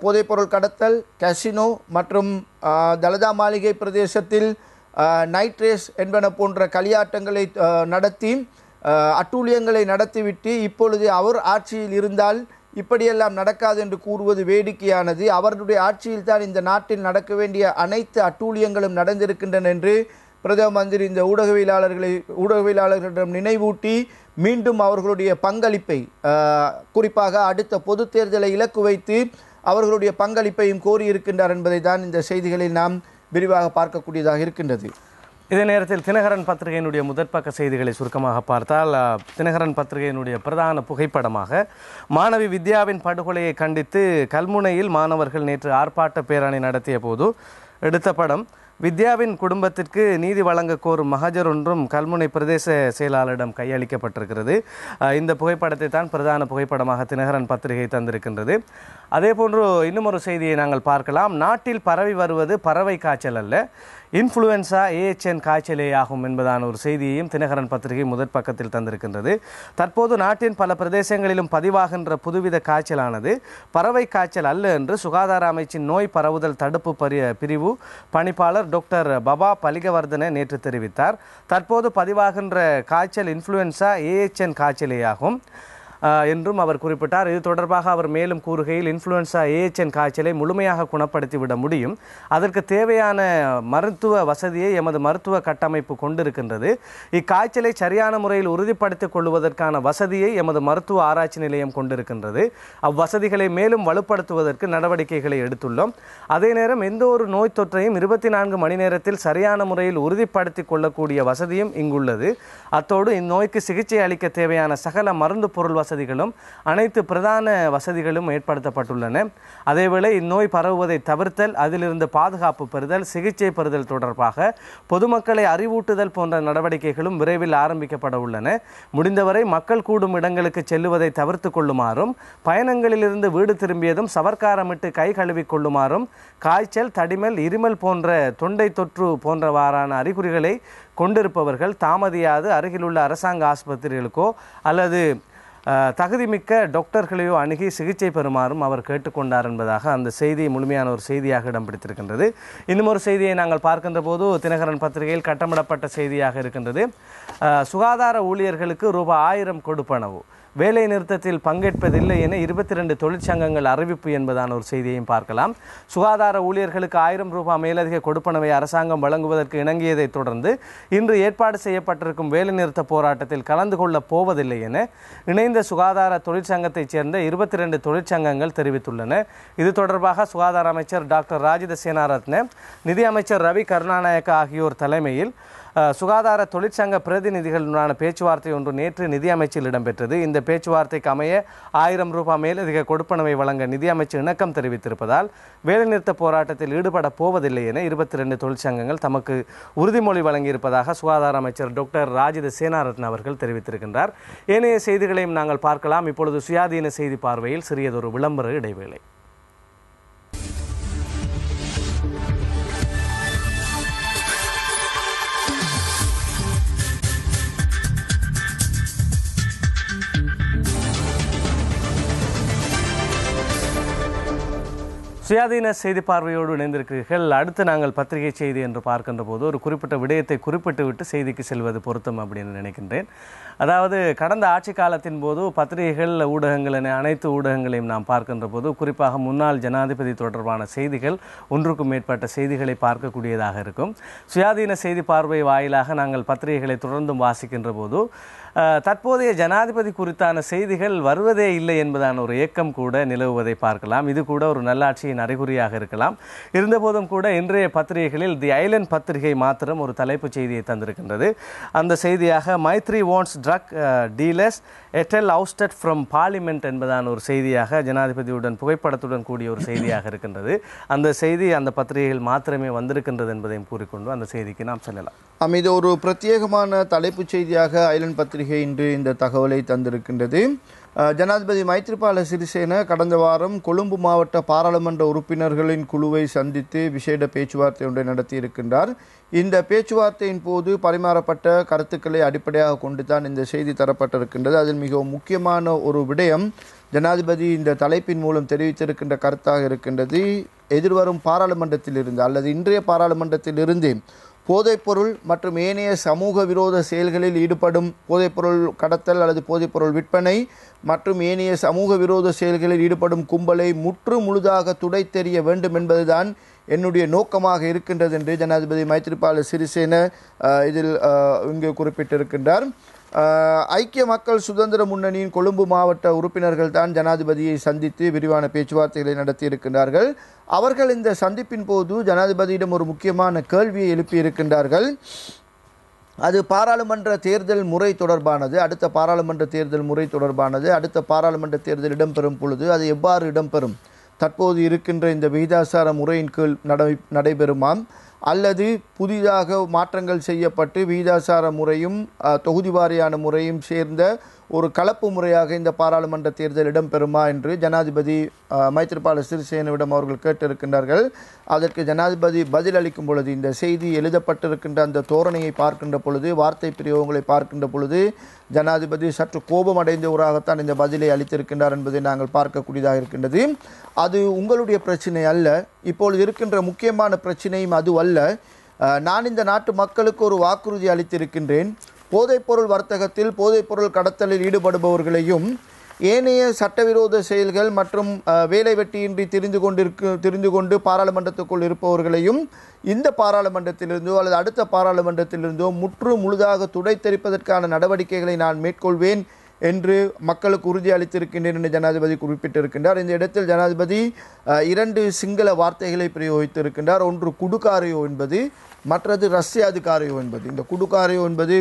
போதைப்பொருள் கடத்தல் கசினோ மற்றும் தலதா மாளிகை பிரதேசத்தில் நைட் ரேஸ் என்பன போன்ற களியாட்டங்களை நடத்தி அட்டூழியங்களை நடத்திவிட்டு இப்பொழுது அவர் ஆட்சியில் இருந்தால் இப்படியெல்லாம் நடக்காது என்று கூறுவது வேடிக்கையானது அவர்களுடைய ஆட்சியில்தான் இந்த நாட்டில் நடக்க வேண்டிய அனைத்து அட்டூழியங்களும் நடந்திருக்கின்றன என்று பிரதம மந்திரி இந்த ஊடகவியலாளர்களை ஊடகவியலாளர்களிடம் நினைவூட்டி மீண்டும் அவர்களுடைய பங்களிப்பை குறிப்பாக அடுத்த பொது தேர்தலை இலக்கு வைத்து அவர்களுடைய பங்களிப்பையும் கோரியிருக்கின்றார் என்பதை தான் இந்த செய்திகளில் நாம் விரிவாக பார்க்கக்கூடியதாக இருக்கின்றது இதே நேரத்தில் தினகரன் பத்திரிகையினுடைய முதற்பக்க செய்திகளை சுருக்கமாக பார்த்தால் தினகரன் பத்திரிகையினுடைய பிரதான புகைப்படமாக மாணவி வித்யாவின் படுகொலையை கண்டித்து கல்முனையில் மாணவர்கள் நேற்று ஆர்ப்பாட்ட பேரணி நடத்திய போது எடுத்த படம் வித்யாவின் குடும்பத்திற்கு நீதி வழங்க கோரும் மகஜர் ஒன்றும் கல்முனை பிரதேச செயலாளரிடம் கையளிக்கப்பட்டிருக்கிறது இந்த புகைப்படத்தை தான் பிரதான புகைப்படமாக தினகரன் பத்திரிகை தந்திருக்கின்றது அதே போன்று இன்னும் ஒரு செய்தியை நாங்கள் பார்க்கலாம் நாட்டில் பரவி வருவது பறவை காய்ச்சல் அல்ல இன்ஃப்ளூயன்ஸா ஏஎச்என் காய்ச்சலேயாகும் என்பதான ஒரு செய்தியையும் தினகரன் பத்திரிகை முதற் பக்கத்தில் தந்திருக்கின்றது தற்போது நாட்டின் பல பிரதேசங்களிலும் பதிவாகின்ற புதுவித காய்ச்சலானது பறவை காய்ச்சல் அல்ல என்று சுகாதார அமைச்சின் நோய் பரவுதல் தடுப்பு பிரிவு பணிப்பாளர் டாக்டர் பபா பலிகவர்தன நேற்று தெரிவித்தார் தற்போது பதிவாகின்ற காய்ச்சல் இன்ஃப்ளூயன்ஸா ஏஎச்என் காய்ச்சலேயாகும் என்றும் அவர் குறிப்பிட்டார் இது தொடர்பாக அவர் மேலும் கூறுகையில் இன்ஃப்ளூயன்சா ஏஎச்என் காய்ச்சலை முழுமையாக குணப்படுத்திவிட முடியும் அதற்கு தேவையான மருத்துவ வசதியை எமது மருத்துவ கட்டமைப்பு கொண்டிருக்கின்றது இக்காய்ச்சலை சரியான முறையில் உறுதிப்படுத்திக் கொள்வதற்கான வசதியை எமது மருத்துவ ஆராய்ச்சி நிலையம் கொண்டிருக்கின்றது அவ்வசதிகளை மேலும் வலுப்படுத்துவதற்கு நடவடிக்கைகளை எடுத்துள்ளோம் அதே நேரம் எந்த ஒரு நோய் தொற்றையும் இருபத்தி நான்கு மணி நேரத்தில் சரியான முறையில் உறுதிப்படுத்தி கொள்ளக்கூடிய வசதியும் இங்குள்ளது அத்தோடு இந்நோய்க்கு சிகிச்சை அளிக்க தேவையான சகல மருந்து பொருள் வசதி வசதிகளும் அனைத்து பிரதான வசதிகளும் ஏற்படுத்தப்பட்டுள்ளன அதேவேளை இந்நோய் பரவுவதை தவிர்த்தல் அதிலிருந்து பாதுகாப்பு பெறுதல் சிகிச்சை பெறுதல் தொடர்பாக பொதுமக்களை அறிவூட்டுதல் போன்ற நடவடிக்கைகளும் விரைவில் ஆரம்பிக்கப்பட உள்ளன முடிந்தவரை மக்கள் கூடும் இடங்களுக்கு செல்லுவதை தவிர்த்து கொள்ளுமாறும் பயணங்களிலிருந்து வீடு திரும்பியதும் சவர்க்காரமிட்டு கை கழுவி கொள்ளுமாறும் காய்ச்சல் தடிமல் இருமல் போன்ற தொண்டை தொற்று போன்றவாறான அறிகுறிகளை கொண்டிருப்பவர்கள் தாமதியாது அருகிலுள்ள அரசாங்க ஆஸ்பத்திரிகளுக்கோ அல்லது தகுதிமிக்க டாக்டர்களையோ அணுகி சிகிச்சை பெறுமாறும் அவர் கேட்டுக்கொண்டார் என்பதாக அந்த செய்தி முழுமையான ஒரு செய்தியாக இடம் பிடித்திருக்கின்றது இன்னும் ஒரு செய்தியை நாங்கள் பார்க்கின்ற போது தினகரன் பத்திரிகையில் கட்டமிடப்பட்ட செய்தியாக இருக்கின்றது சுகாதார ஊழியர்களுக்கு ரூபாய் ஆயிரம் கொடுப்பனவு வேலை நிறுத்தத்தில் பங்கேற்பதில்லை என இருபத்தி ரெண்டு தொழிற்சங்கங்கள் அறிவிப்பு என்பதான ஒரு செய்தியையும் பார்க்கலாம் சுகாதார ஊழியர்களுக்கு ஆயிரம் ரூபாய் மேலதிக கொடுப்பனவை அரசாங்கம் வழங்குவதற்கு இணங்கியதை தொடர்ந்து இன்று ஏற்பாடு செய்யப்பட்டிருக்கும் நிறுத்த போராட்டத்தில் கலந்து கொள்ளப் போவதில்லை என இணைந்த சுகாதார தொழிற்சங்கத்தைச் சேர்ந்த இருபத்தி ரெண்டு தொழிற்சங்கங்கள் தெரிவித்துள்ளன இது தொடர்பாக சுகாதார அமைச்சர் டாக்டர் ராஜித சேனாரத்ன நிதி அமைச்சர் ரவி கருணாநாயக்க ஆகியோர் தலைமையில் சுகாதார தொழிற்சங்க பிரதிநிதிகளுடனான பேச்சுவார்த்தை ஒன்று நேற்று நிதியமைச்சில் இடம்பெற்றது இந்த பேச்சுவார்த்தைக்கு அமைய ஆயிரம் ரூபாய் மேலதிக கொடுப்பனவை வழங்க நிதியமைச்சர் இணக்கம் தெரிவித்திருப்பதால் வேலைநிறுத்த போராட்டத்தில் ஈடுபட போவதில்லை என இருபத்தி ரெண்டு தொழிற்சங்கங்கள் தமக்கு உறுதிமொழி வழங்கியிருப்பதாக சுகாதார அமைச்சர் டாக்டர் ராஜித சேனாரத்ன அவர்கள் தெரிவித்திருக்கின்றார் ஏனைய செய்திகளையும் நாங்கள் பார்க்கலாம் இப்பொழுது சுயாதீன செய்தி பார்வையில் சிறியதொரு விளம்பர இடைவேளை சுயாதீன செய்தி பார்வையோடு இணைந்திருக்கிறீர்கள் அடுத்து நாங்கள் பத்திரிகை செய்தி என்று பார்க்கின்ற போது ஒரு குறிப்பிட்ட விடயத்தை குறிப்பிட்டு விட்டு செய்திக்கு செல்வது பொருத்தம் அப்படின்னு நினைக்கின்றேன் அதாவது கடந்த ஆட்சி காலத்தின் போது பத்திரிகைகள் ஊடகங்கள் அனைத்து ஊடகங்களையும் நாம் பார்க்கின்ற போது குறிப்பாக முன்னாள் ஜனாதிபதி தொடர்பான செய்திகள் ஒன்றுக்கும் மேற்பட்ட செய்திகளை பார்க்கக்கூடியதாக இருக்கும் சுயாதீன செய்தி பார்வை வாயிலாக நாங்கள் பத்திரிகைகளை தொடர்ந்தும் வாசிக்கின்ற போது தற்போதைய ஜனாதிபதி குறித்தான செய்திகள் வருவதே இல்லை என்பதான ஒரு இயக்கம் கூட நிலவுவதை பார்க்கலாம் இது கூட ஒரு நல்லாட்சியின் அறிகுறியாக இருக்கலாம் இருந்தபோதும் கூட இன்றைய பத்திரிகைகளில் தி ஐலண்ட் பத்திரிகை மாத்திரம் ஒரு தலைப்புச் செய்தியை தந்திருக்கின்றது அந்த செய்தியாக Maithri warns drug dealers et al ousted from parliament என்பதான ஒரு செய்தியாக ஜனாதிபதியுடன் புகைப்படத்துடன் கூடிய ஒரு செய்தியாக இருக்கின்றது அந்த செய்தி அந்த பத்திரிகைகள் மாத்திரமே வந்திருக்கின்றது என்பதையும் கூறிக்கொண்டு அந்த செய்திக்கு நாம் செல்லலாம் இது ஒரு பிரத்யேகமான தலைப்புச் செய்தியாக ஐலண்ட் பத்திரிகை பத்திரிகை இன்று இந்த தகவலை தந்திருக்கின்றது ஜனாதிபதி மைத்ரிபால சிறிசேன கடந்த வாரம் கொழும்பு மாவட்ட பாராளுமன்ற உறுப்பினர்களின் குழுவை சந்தித்து விசேட பேச்சுவார்த்தை ஒன்றை நடத்தியிருக்கின்றார் இந்த பேச்சுவார்த்தையின் போது பரிமாறப்பட்ட கருத்துக்களை அடிப்படையாக கொண்டு தான் இந்த செய்தி தரப்பட்டிருக்கின்றது அதில் மிகவும் முக்கியமான ஒரு விடயம் ஜனாதிபதி இந்த தலைப்பின் மூலம் தெரிவித்திருக்கின்ற கருத்தாக இருக்கின்றது எதிர்வரும் பாராளுமன்றத்திலிருந்து அல்லது இன்றைய பாராளுமன்றத்திலிருந்து போதைப்பொருள் மற்றும் ஏனைய சமூக விரோத செயல்களில் ஈடுபடும் போதைப்பொருள் கடத்தல் அல்லது போதைப்பொருள் விற்பனை மற்றும் ஏனைய சமூக விரோத செயல்களில் ஈடுபடும் கும்பலை முற்று முழுதாக துடை தெரிய வேண்டும் என்பதுதான் என்னுடைய நோக்கமாக இருக்கின்றது என்று ஜனாதிபதி மைத்திரிபால சிறிசேன இதில் இங்கு குறிப்பிட்டிருக்கின்றார் ஐக்கிய மக்கள் சுதந்திர முன்னணியின் கொழும்பு மாவட்ட உறுப்பினர்கள் தான் ஜனாதிபதியை சந்தித்து விரிவான பேச்சுவார்த்தைகளை நடத்தியிருக்கின்றார்கள் அவர்கள் இந்த சந்திப்பின் போது ஜனாதிபதியிடம் ஒரு முக்கியமான கேள்வியை எழுப்பியிருக்கின்றார்கள் அது பாராளுமன்ற தேர்தல் முறை தொடர்பானது அடுத்த பாராளுமன்ற தேர்தல் முறை தொடர்பானது அடுத்த பாராளுமன்ற தேர்தல் இடம்பெறும் பொழுது அது எவ்வாறு இடம்பெறும் தற்போது இருக்கின்ற இந்த விகிதாசார முறையின் கீழ் நடை நடைபெறுமாம் அல்லது புதிதாக மாற்றங்கள் செய்யப்பட்டு விகிதாசார முறையும் தொகுதி வாரியான முறையும் சேர்ந்த ஒரு கலப்பு முறையாக இந்த பாராளுமன்ற தேர்தல் இடம்பெறுமா என்று ஜனாதிபதி மைத்திரிபால சிறிசேனவிடம் அவர்கள் கேட்டிருக்கின்றார்கள் அதற்கு ஜனாதிபதி பதில் அளிக்கும் பொழுது இந்த செய்தி எழுதப்பட்டிருக்கின்ற அந்த தோரணையை பார்க்கின்ற பொழுது வார்த்தை பிரயோகங்களை பார்க்கின்ற பொழுது ஜனாதிபதி சற்று கோபம் ஊராகத்தான் இந்த பதிலை அளித்திருக்கின்றார் என்பதை நாங்கள் பார்க்கக்கூடியதாக இருக்கின்றது அது உங்களுடைய பிரச்சனை அல்ல இப்பொழுது இருக்கின்ற முக்கியமான பிரச்சனையும் அது அல்ல நான் இந்த நாட்டு மக்களுக்கு ஒரு வாக்குறுதி அளித்திருக்கின்றேன் போதைப்பொருள் வர்த்தகத்தில் போதைப்பொருள் கடத்தலில் ஈடுபடுபவர்களையும் ஏனைய சட்டவிரோத செயல்கள் மற்றும் வேலை வெட்டியின்றி தெரிந்து கொண்டிருக்கு தெரிந்து கொண்டு பாராளுமன்றத்துக்குள் இருப்பவர்களையும் இந்த பாராளுமன்றத்திலிருந்தோ அல்லது அடுத்த பாராளுமன்றத்திலிருந்தோ முற்று முழுதாக தெரிப்பதற்கான நடவடிக்கைகளை நான் மேற்கொள்வேன் என்று மக்களுக்கு உறுதி அளித்திருக்கின்றேன் என்று ஜனாதிபதி குறிப்பிட்டிருக்கின்றார் இந்த இடத்தில் ஜனாதிபதி இரண்டு சிங்கள வார்த்தைகளை பிரயோகித்திருக்கின்றார் ஒன்று குடுகாரியோ என்பது மற்றது ரஷ்ய அதிகாரியோ என்பது இந்த குடுகாரியோ என்பது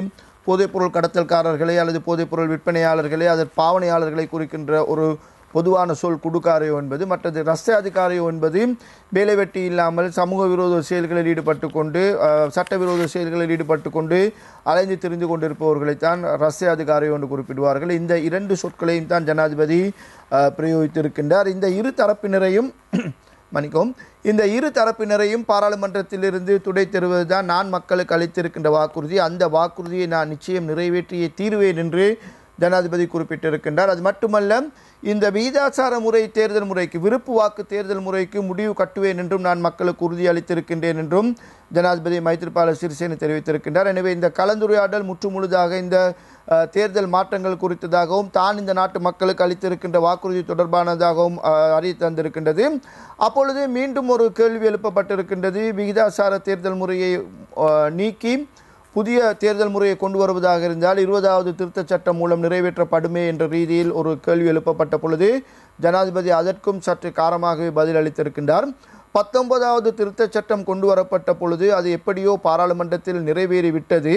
போதைப்பொருள் கடத்தல்காரர்களை அல்லது போதைப்பொருள் விற்பனையாளர்களை அதன் பாவனையாளர்களை குறிக்கின்ற ஒரு பொதுவான சொல் குடுக்காரையோ என்பது மற்றது ரஸ்த அதிகாரியோ என்பது வேலை வெட்டி இல்லாமல் சமூக விரோத செயல்களில் ஈடுபட்டு கொண்டு சட்டவிரோத செயல்களில் ஈடுபட்டு கொண்டு அலைந்து தெரிந்து கொண்டிருப்பவர்களை தான் ரஸ்த அதிகாரியோ என்று குறிப்பிடுவார்கள் இந்த இரண்டு சொற்களையும் தான் ஜனாதிபதி பிரயோகித்திருக்கின்றார் இந்த இரு தரப்பினரையும் மன்னிக்கும் இந்த இரு தரப்பினரையும் பாராளுமன்றத்திலிருந்து துடை தருவது தான் நான் மக்களுக்கு அளித்திருக்கின்ற வாக்குறுதி அந்த வாக்குறுதியை நான் நிச்சயம் நிறைவேற்றியே தீர்வேன் என்று ஜனாதிபதி குறிப்பிட்டிருக்கின்றார் அது மட்டுமல்ல இந்த விகிதாச்சார முறை தேர்தல் முறைக்கு விருப்பு வாக்கு தேர்தல் முறைக்கு முடிவு கட்டுவேன் என்றும் நான் மக்களுக்கு உறுதியளித்திருக்கின்றேன் என்றும் ஜனாதிபதி மைத்திரிபால சிறிசேன தெரிவித்திருக்கின்றார் எனவே இந்த கலந்துரையாடல் முற்றுமுழுதாக இந்த தேர்தல் மாற்றங்கள் குறித்ததாகவும் தான் இந்த நாட்டு மக்களுக்கு அளித்திருக்கின்ற வாக்குறுதி தொடர்பானதாகவும் அறிய தந்திருக்கின்றது அப்பொழுது மீண்டும் ஒரு கேள்வி எழுப்பப்பட்டிருக்கின்றது விகிதாசார தேர்தல் முறையை நீக்கி புதிய தேர்தல் முறையை கொண்டு வருவதாக இருந்தால் இருபதாவது திருத்த சட்டம் மூலம் நிறைவேற்றப்படுமே என்ற ரீதியில் ஒரு கேள்வி எழுப்பப்பட்ட பொழுது ஜனாதிபதி அதற்கும் சற்று காரமாகவே பதில் அளித்திருக்கின்றார் பத்தொன்பதாவது திருத்த சட்டம் கொண்டு வரப்பட்ட பொழுது அது எப்படியோ பாராளுமன்றத்தில் நிறைவேறிவிட்டது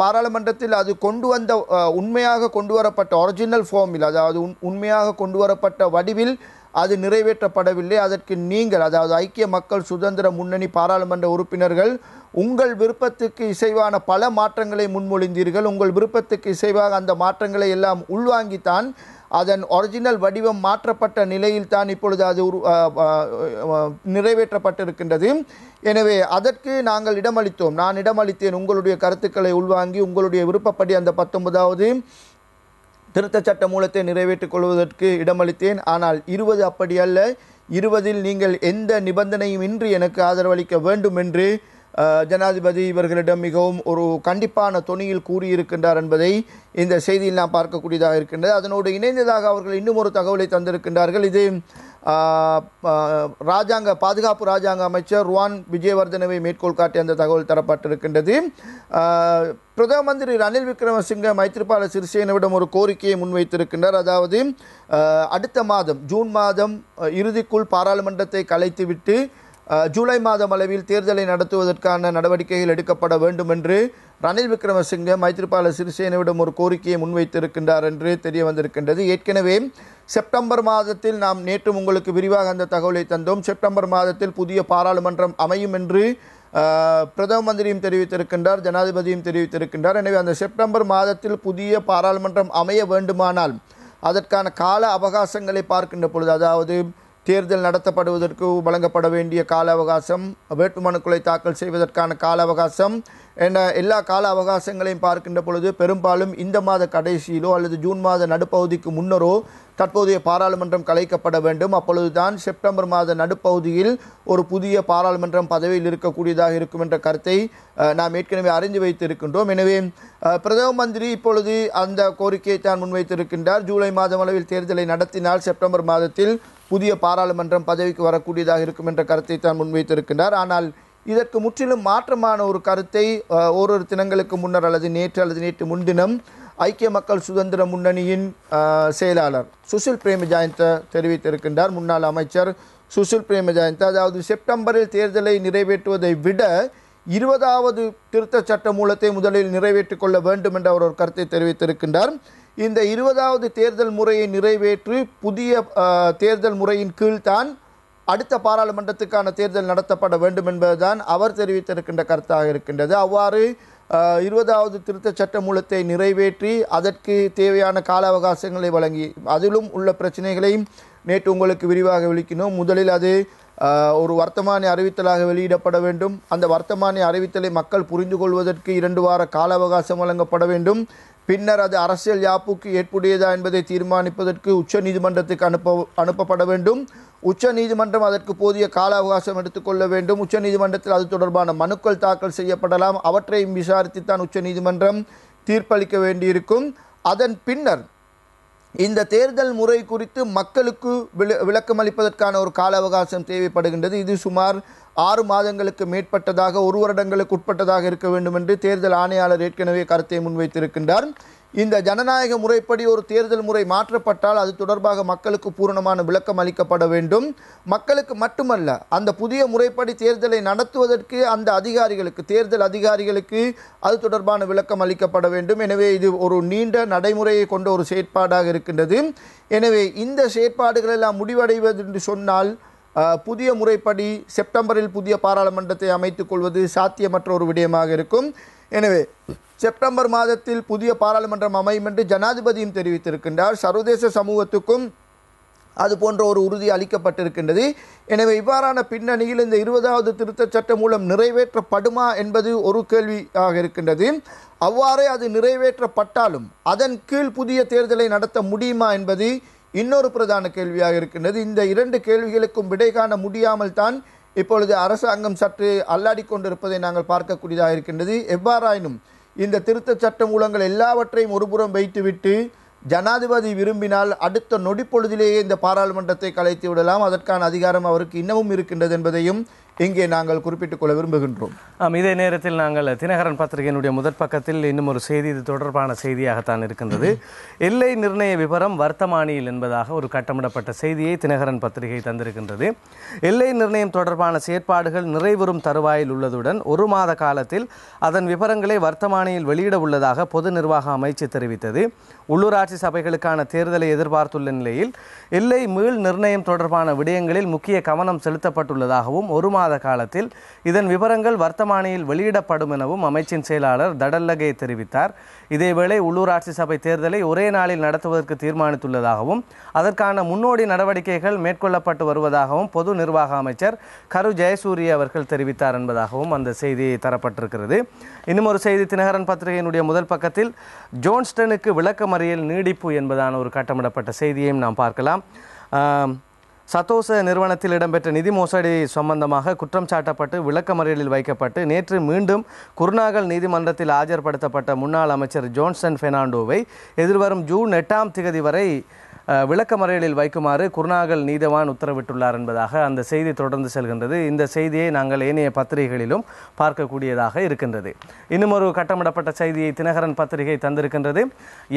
பாராளுமன்றத்தில் அது கொண்டு வந்த உண்மையாக கொண்டு வரப்பட்ட ஒரிஜினல் ஃபார்மில் அதாவது உண் உண்மையாக கொண்டு வரப்பட்ட வடிவில் அது நிறைவேற்றப்படவில்லை அதற்கு நீங்கள் அதாவது ஐக்கிய மக்கள் சுதந்திர முன்னணி பாராளுமன்ற உறுப்பினர்கள் உங்கள் விருப்பத்துக்கு இசைவான பல மாற்றங்களை முன்மொழிந்தீர்கள் உங்கள் விருப்பத்துக்கு இசைவாக அந்த மாற்றங்களை எல்லாம் உள்வாங்கித்தான் அதன் ஒரிஜினல் வடிவம் மாற்றப்பட்ட நிலையில் தான் இப்பொழுது அது உரு நிறைவேற்றப்பட்டிருக்கின்றது எனவே அதற்கு நாங்கள் இடமளித்தோம் நான் இடமளித்தேன் உங்களுடைய கருத்துக்களை உள்வாங்கி உங்களுடைய விருப்பப்படி அந்த பத்தொன்பதாவது திருத்த சட்ட மூலத்தை நிறைவேற்றிக் கொள்வதற்கு இடமளித்தேன் ஆனால் இருபது அப்படி அல்ல இருபதில் நீங்கள் எந்த நிபந்தனையும் இன்றி எனக்கு ஆதரவளிக்க வேண்டும் என்று ஜனாதிபதி இவர்களிடம் மிகவும் ஒரு கண்டிப்பான துணியில் கூறியிருக்கின்றார் என்பதை இந்த செய்தியில் நாம் பார்க்கக்கூடியதாக இருக்கின்றது அதனோடு இணைந்ததாக அவர்கள் இன்னும் ஒரு தகவலை தந்திருக்கின்றார்கள் இது ராஜாங்க பாதுகாப்பு ராஜாங்க அமைச்சர் ருவான் விஜயவர்தனவை மேற்கோள் காட்டி அந்த தகவல் தரப்பட்டிருக்கின்றது பிரதம மந்திரி ரணில் விக்ரமசிங்க மைத்ரிபால சிறிசேனவிடம் ஒரு கோரிக்கையை முன்வைத்திருக்கின்றார் அதாவது அடுத்த மாதம் ஜூன் மாதம் இறுதிக்குள் பாராளுமன்றத்தை கலைத்துவிட்டு ஜூலை மாதம் அளவில் தேர்தலை நடத்துவதற்கான நடவடிக்கைகள் எடுக்கப்பட வேண்டும் என்று ரணில் விக்ரமசிங்க மைத்ரிபால சிறிசேனவிடம் ஒரு கோரிக்கையை முன்வைத்திருக்கின்றார் என்று தெரிய வந்திருக்கின்றது ஏற்கனவே செப்டம்பர் மாதத்தில் நாம் நேற்றும் உங்களுக்கு விரிவாக அந்த தகவலை தந்தோம் செப்டம்பர் மாதத்தில் புதிய பாராளுமன்றம் அமையும் என்று பிரதம மந்திரியும் தெரிவித்திருக்கின்றார் ஜனாதிபதியும் தெரிவித்திருக்கின்றார் எனவே அந்த செப்டம்பர் மாதத்தில் புதிய பாராளுமன்றம் அமைய வேண்டுமானால் அதற்கான கால அவகாசங்களை பார்க்கின்ற பொழுது அதாவது தேர்தல் நடத்தப்படுவதற்கு வழங்கப்பட வேண்டிய கால அவகாசம் வேட்புமனுக்களை தாக்கல் செய்வதற்கான கால அவகாசம் என எல்லா கால அவகாசங்களையும் பார்க்கின்ற பொழுது பெரும்பாலும் இந்த மாத கடைசியிலோ அல்லது ஜூன் மாத நடுப்பகுதிக்கு முன்னரோ தற்போதைய பாராளுமன்றம் கலைக்கப்பட வேண்டும் அப்பொழுதுதான் செப்டம்பர் மாத நடுப்பகுதியில் ஒரு புதிய பாராளுமன்றம் பதவியில் இருக்கக்கூடியதாக இருக்கும் என்ற கருத்தை நாம் ஏற்கனவே அறிந்து வைத்திருக்கின்றோம் எனவே பிரதம மந்திரி இப்பொழுது அந்த கோரிக்கையை தான் முன்வைத்திருக்கின்றார் ஜூலை மாதம் அளவில் தேர்தலை நடத்தினால் செப்டம்பர் மாதத்தில் புதிய பாராளுமன்றம் பதவிக்கு வரக்கூடியதாக இருக்கும் என்ற கருத்தை தான் முன்வைத்திருக்கின்றார் ஆனால் இதற்கு முற்றிலும் மாற்றமான ஒரு கருத்தை ஓரிரு தினங்களுக்கு முன்னர் அல்லது நேற்று அல்லது நேற்று முன்தினம் ஐக்கிய மக்கள் சுதந்திர முன்னணியின் செயலாளர் சுசில் பிரேம ஜெயந்த தெரிவித்திருக்கின்றார் முன்னாள் அமைச்சர் சுசில் பிரேம ஜெயந்த அதாவது செப்டம்பரில் தேர்தலை நிறைவேற்றுவதை விட இருபதாவது திருத்த சட்ட மூலத்தை முதலில் நிறைவேற்றிக் கொள்ள வேண்டும் என்ற ஒரு கருத்தை தெரிவித்திருக்கின்றார் இந்த இருபதாவது தேர்தல் முறையை நிறைவேற்றி புதிய தேர்தல் முறையின் கீழ்தான் அடுத்த பாராளுமன்றத்துக்கான தேர்தல் நடத்தப்பட வேண்டும் என்பதுதான் அவர் தெரிவித்திருக்கின்ற கருத்தாக இருக்கின்றது அவ்வாறு இருபதாவது திருத்த சட்ட மூலத்தை நிறைவேற்றி அதற்கு தேவையான கால அவகாசங்களை வழங்கி அதிலும் உள்ள பிரச்சனைகளையும் நேற்று உங்களுக்கு விரிவாக விளக்கினோம் முதலில் அது ஒரு வர்த்தமானி அறிவித்தலாக வெளியிடப்பட வேண்டும் அந்த வர்த்தமானி அறிவித்தலை மக்கள் புரிந்து கொள்வதற்கு இரண்டு வார கால அவகாசம் வழங்கப்பட வேண்டும் பின்னர் அது அரசியல் யாப்புக்கு ஏற்புடையதா என்பதை தீர்மானிப்பதற்கு உச்ச நீதிமன்றத்துக்கு அனுப்ப அனுப்பப்பட வேண்டும் உச்ச நீதிமன்றம் அதற்கு போதிய கால அவகாசம் எடுத்துக்கொள்ள வேண்டும் உச்ச நீதிமன்றத்தில் அது தொடர்பான மனுக்கள் தாக்கல் செய்யப்படலாம் அவற்றையும் விசாரித்துத்தான் உச்ச நீதிமன்றம் தீர்ப்பளிக்க வேண்டியிருக்கும் அதன் பின்னர் இந்த தேர்தல் முறை குறித்து மக்களுக்கு விள விளக்கம் அளிப்பதற்கான ஒரு கால அவகாசம் தேவைப்படுகின்றது இது சுமார் ஆறு மாதங்களுக்கு மேற்பட்டதாக ஒரு வருடங்களுக்கு உட்பட்டதாக இருக்க வேண்டும் என்று தேர்தல் ஆணையாளர் ஏற்கனவே கருத்தை முன்வைத்திருக்கின்றார் இந்த ஜனநாயக முறைப்படி ஒரு தேர்தல் முறை மாற்றப்பட்டால் அது தொடர்பாக மக்களுக்கு பூரணமான விளக்கம் அளிக்கப்பட வேண்டும் மக்களுக்கு மட்டுமல்ல அந்த புதிய முறைப்படி தேர்தலை நடத்துவதற்கு அந்த அதிகாரிகளுக்கு தேர்தல் அதிகாரிகளுக்கு அது தொடர்பான விளக்கம் அளிக்கப்பட வேண்டும் எனவே இது ஒரு நீண்ட நடைமுறையை கொண்ட ஒரு செயற்பாடாக இருக்கின்றது எனவே இந்த செயற்பாடுகள் எல்லாம் முடிவடைவது என்று சொன்னால் புதிய முறைப்படி செப்டம்பரில் புதிய பாராளுமன்றத்தை அமைத்துக் கொள்வது சாத்தியமற்ற ஒரு விடயமாக இருக்கும் எனவே செப்டம்பர் மாதத்தில் புதிய பாராளுமன்றம் அமையும் என்று ஜனாதிபதியும் தெரிவித்திருக்கின்றார் சர்வதேச சமூகத்துக்கும் அது போன்ற ஒரு உறுதி அளிக்கப்பட்டிருக்கின்றது எனவே இவ்வாறான பின்னணியில் இந்த இருபதாவது திருத்தச் சட்டம் மூலம் நிறைவேற்றப்படுமா என்பது ஒரு கேள்வியாக இருக்கின்றது அவ்வாறே அது நிறைவேற்றப்பட்டாலும் அதன் கீழ் புதிய தேர்தலை நடத்த முடியுமா என்பது இன்னொரு பிரதான கேள்வியாக இருக்கின்றது இந்த இரண்டு கேள்விகளுக்கும் விடை காண முடியாமல் தான் இப்பொழுது அரசாங்கம் சற்று அல்லாடி கொண்டிருப்பதை நாங்கள் பார்க்கக்கூடியதாக இருக்கின்றது எவ்வாறாயினும் இந்த திருத்த சட்ட மூலங்கள் எல்லாவற்றையும் ஒருபுறம் வைத்துவிட்டு ஜனாதிபதி விரும்பினால் அடுத்த நொடிப்பொழுதிலேயே இந்த பாராளுமன்றத்தை கலைத்து விடலாம் அதற்கான அதிகாரம் அவருக்கு இன்னமும் இருக்கின்றது என்பதையும் இங்கே நாங்கள் குறிப்பிட்டுக் கொள்ள விரும்புகின்றோம் ஆம் இதே நேரத்தில் நாங்கள் தினகரன் பத்திரிகையினுடைய முதற் பக்கத்தில் இன்னும் ஒரு செய்தி இது தொடர்பான செய்தியாகத்தான் இருக்கின்றது எல்லை நிர்ணய விவரம் வர்த்தமானியில் என்பதாக ஒரு கட்டமிடப்பட்ட செய்தியை தினகரன் பத்திரிகை தந்திருக்கின்றது எல்லை நிர்ணயம் தொடர்பான செயற்பாடுகள் நிறைவரும் தருவாயில் உள்ளதுடன் ஒரு மாத காலத்தில் அதன் விவரங்களை வர்த்தமானியில் வெளியிட உள்ளதாக பொது நிர்வாக அமைச்சு தெரிவித்தது உள்ளூராட்சி சபைகளுக்கான தேர்தலை எதிர்பார்த்துள்ள நிலையில் எல்லை மீள் நிர்ணயம் தொடர்பான விடயங்களில் முக்கிய கவனம் செலுத்தப்பட்டுள்ளதாகவும் ஒரு மாத இல்லாத காலத்தில் இதன் விவரங்கள் வர்த்தமானியில் வெளியிடப்படும் எனவும் அமைச்சின் செயலாளர் தடல்லகே தெரிவித்தார் இதேவேளை உள்ளூராட்சி சபை தேர்தலை ஒரே நாளில் நடத்துவதற்கு தீர்மானித்துள்ளதாகவும் அதற்கான முன்னோடி நடவடிக்கைகள் மேற்கொள்ளப்பட்டு வருவதாகவும் பொது நிர்வாக அமைச்சர் கரு ஜெயசூரிய அவர்கள் தெரிவித்தார் என்பதாகவும் அந்த செய்தி தரப்பட்டிருக்கிறது இன்னும் ஒரு செய்தி தினகரன் பத்திரிகையினுடைய முதல் பக்கத்தில் ஜோன்ஸ்டனுக்கு விளக்கமறியல் நீடிப்பு என்பதான ஒரு கட்டமிடப்பட்ட செய்தியையும் நாம் பார்க்கலாம் சதோச நிறுவனத்தில் இடம்பெற்ற நிதி மோசடி சம்பந்தமாக குற்றம் சாட்டப்பட்டு விளக்கமறியலில் வைக்கப்பட்டு நேற்று மீண்டும் குருநாகல் நீதிமன்றத்தில் ஆஜர்படுத்தப்பட்ட முன்னாள் அமைச்சர் ஜோன்சன் பெர்னாண்டோவை எதிர்வரும் ஜூன் எட்டாம் திகதி வரை விளக்கமறைகளில் வைக்குமாறு குருநாகல் நீதவான் உத்தரவிட்டுள்ளார் என்பதாக அந்த செய்தி தொடர்ந்து செல்கின்றது இந்த செய்தியை நாங்கள் ஏனைய பத்திரிகைகளிலும் பார்க்கக்கூடியதாக இருக்கின்றது இன்னும் ஒரு கட்டமிடப்பட்ட செய்தியை தினகரன் பத்திரிகை தந்திருக்கின்றது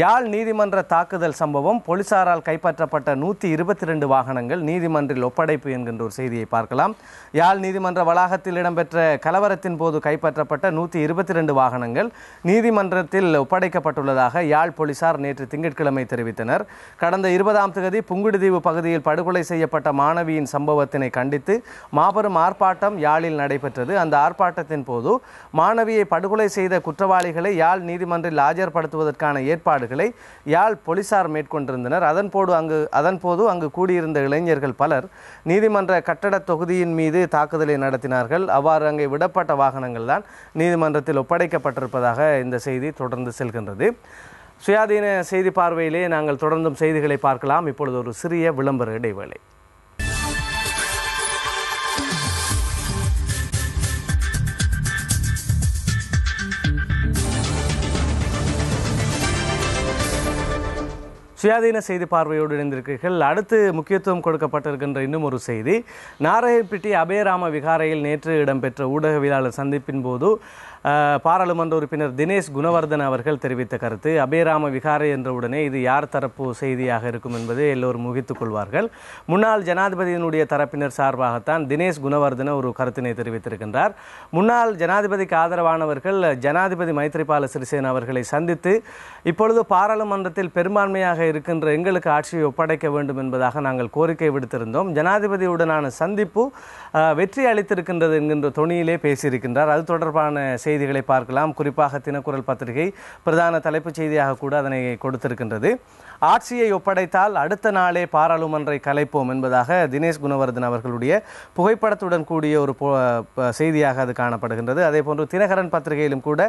யாழ் நீதிமன்ற தாக்குதல் சம்பவம் போலீசாரால் கைப்பற்றப்பட்ட நூற்றி இருபத்தி ரெண்டு வாகனங்கள் நீதிமன்றில் ஒப்படைப்பு என்கின்ற ஒரு செய்தியை பார்க்கலாம் யாழ் நீதிமன்ற வளாகத்தில் இடம்பெற்ற கலவரத்தின் போது கைப்பற்றப்பட்ட நூற்றி இருபத்தி ரெண்டு வாகனங்கள் நீதிமன்றத்தில் ஒப்படைக்கப்பட்டுள்ளதாக யாழ் போலீசார் நேற்று திங்கட்கிழமை தெரிவித்தனர் கடந்த இருபதாம் தேதி புங்குடுதீவு பகுதியில் படுகொலை செய்யப்பட்ட மாணவியின் சம்பவத்தினை கண்டித்து மாபெரும் ஆர்ப்பாட்டம் யாழில் நடைபெற்றது அந்த ஆர்ப்பாட்டத்தின் போது மாணவியை படுகொலை செய்த குற்றவாளிகளை யாழ் நீதிமன்றில் ஆஜர்படுத்துவதற்கான ஏற்பாடுகளை யாழ் போலீசார் மேற்கொண்டிருந்தனர் அதன்போது அங்கு அதன்போது அங்கு கூடியிருந்த இளைஞர்கள் பலர் நீதிமன்ற கட்டட தொகுதியின் மீது தாக்குதலை நடத்தினார்கள் அவ்வாறு அங்கே விடப்பட்ட வாகனங்கள் தான் நீதிமன்றத்தில் ஒப்படைக்கப்பட்டிருப்பதாக இந்த செய்தி தொடர்ந்து செல்கின்றது சுயாதீன செய்தி பார்வையிலே நாங்கள் தொடர்ந்தும் செய்திகளை பார்க்கலாம் இப்பொழுது ஒரு சிறிய விளம்பர இடைவேளை சுயாதீன செய்தி பார்வையோடு இணைந்திருக்கிறீர்கள் அடுத்து முக்கியத்துவம் கொடுக்கப்பட்டிருக்கின்ற இன்னும் ஒரு செய்தி நாராயணப்பிட்டி அபயராம விகாரையில் நேற்று இடம்பெற்ற ஊடகவியலாளர் சந்திப்பின் போது பாராளுமன்ற உறுப்பினர் தினேஷ் குணவர்தன் அவர்கள் தெரிவித்த கருத்து அபேராம விகாரை என்றவுடனே இது யார் தரப்பு செய்தியாக இருக்கும் என்பதை எல்லோரும் முகித்துக் கொள்வார்கள் முன்னாள் ஜனாதிபதியினுடைய தரப்பினர் சார்பாகத்தான் தினேஷ் குணவர்தன ஒரு கருத்தினை தெரிவித்திருக்கின்றார் முன்னாள் ஜனாதிபதிக்கு ஆதரவானவர்கள் ஜனாதிபதி மைத்ரிபால சிறிசேன அவர்களை சந்தித்து இப்பொழுது பாராளுமன்றத்தில் பெரும்பான்மையாக இருக்கின்ற எங்களுக்கு ஆட்சியை ஒப்படைக்க வேண்டும் என்பதாக நாங்கள் கோரிக்கை விடுத்திருந்தோம் ஜனாதிபதியுடனான சந்திப்பு வெற்றி அளித்திருக்கின்றது என்கின்ற தொனியிலே பேசியிருக்கின்றார் அது தொடர்பான செய்திகளை பார்க்கலாம் குறிப்பாக தினக்குரல் பத்திரிகை பிரதான தலைப்புச் செய்தியாக கூட அதனை கொடுத்திருக்கின்றது ஆட்சியை ஒப்படைத்தால் அடுத்த நாளே பாராளுமன்றை கலைப்போம் என்பதாக தினேஷ் குணவர்தன் அவர்களுடைய புகைப்படத்துடன் கூடிய ஒரு செய்தியாக அது காணப்படுகின்றது போன்று தினகரன் பத்திரிகையிலும் கூட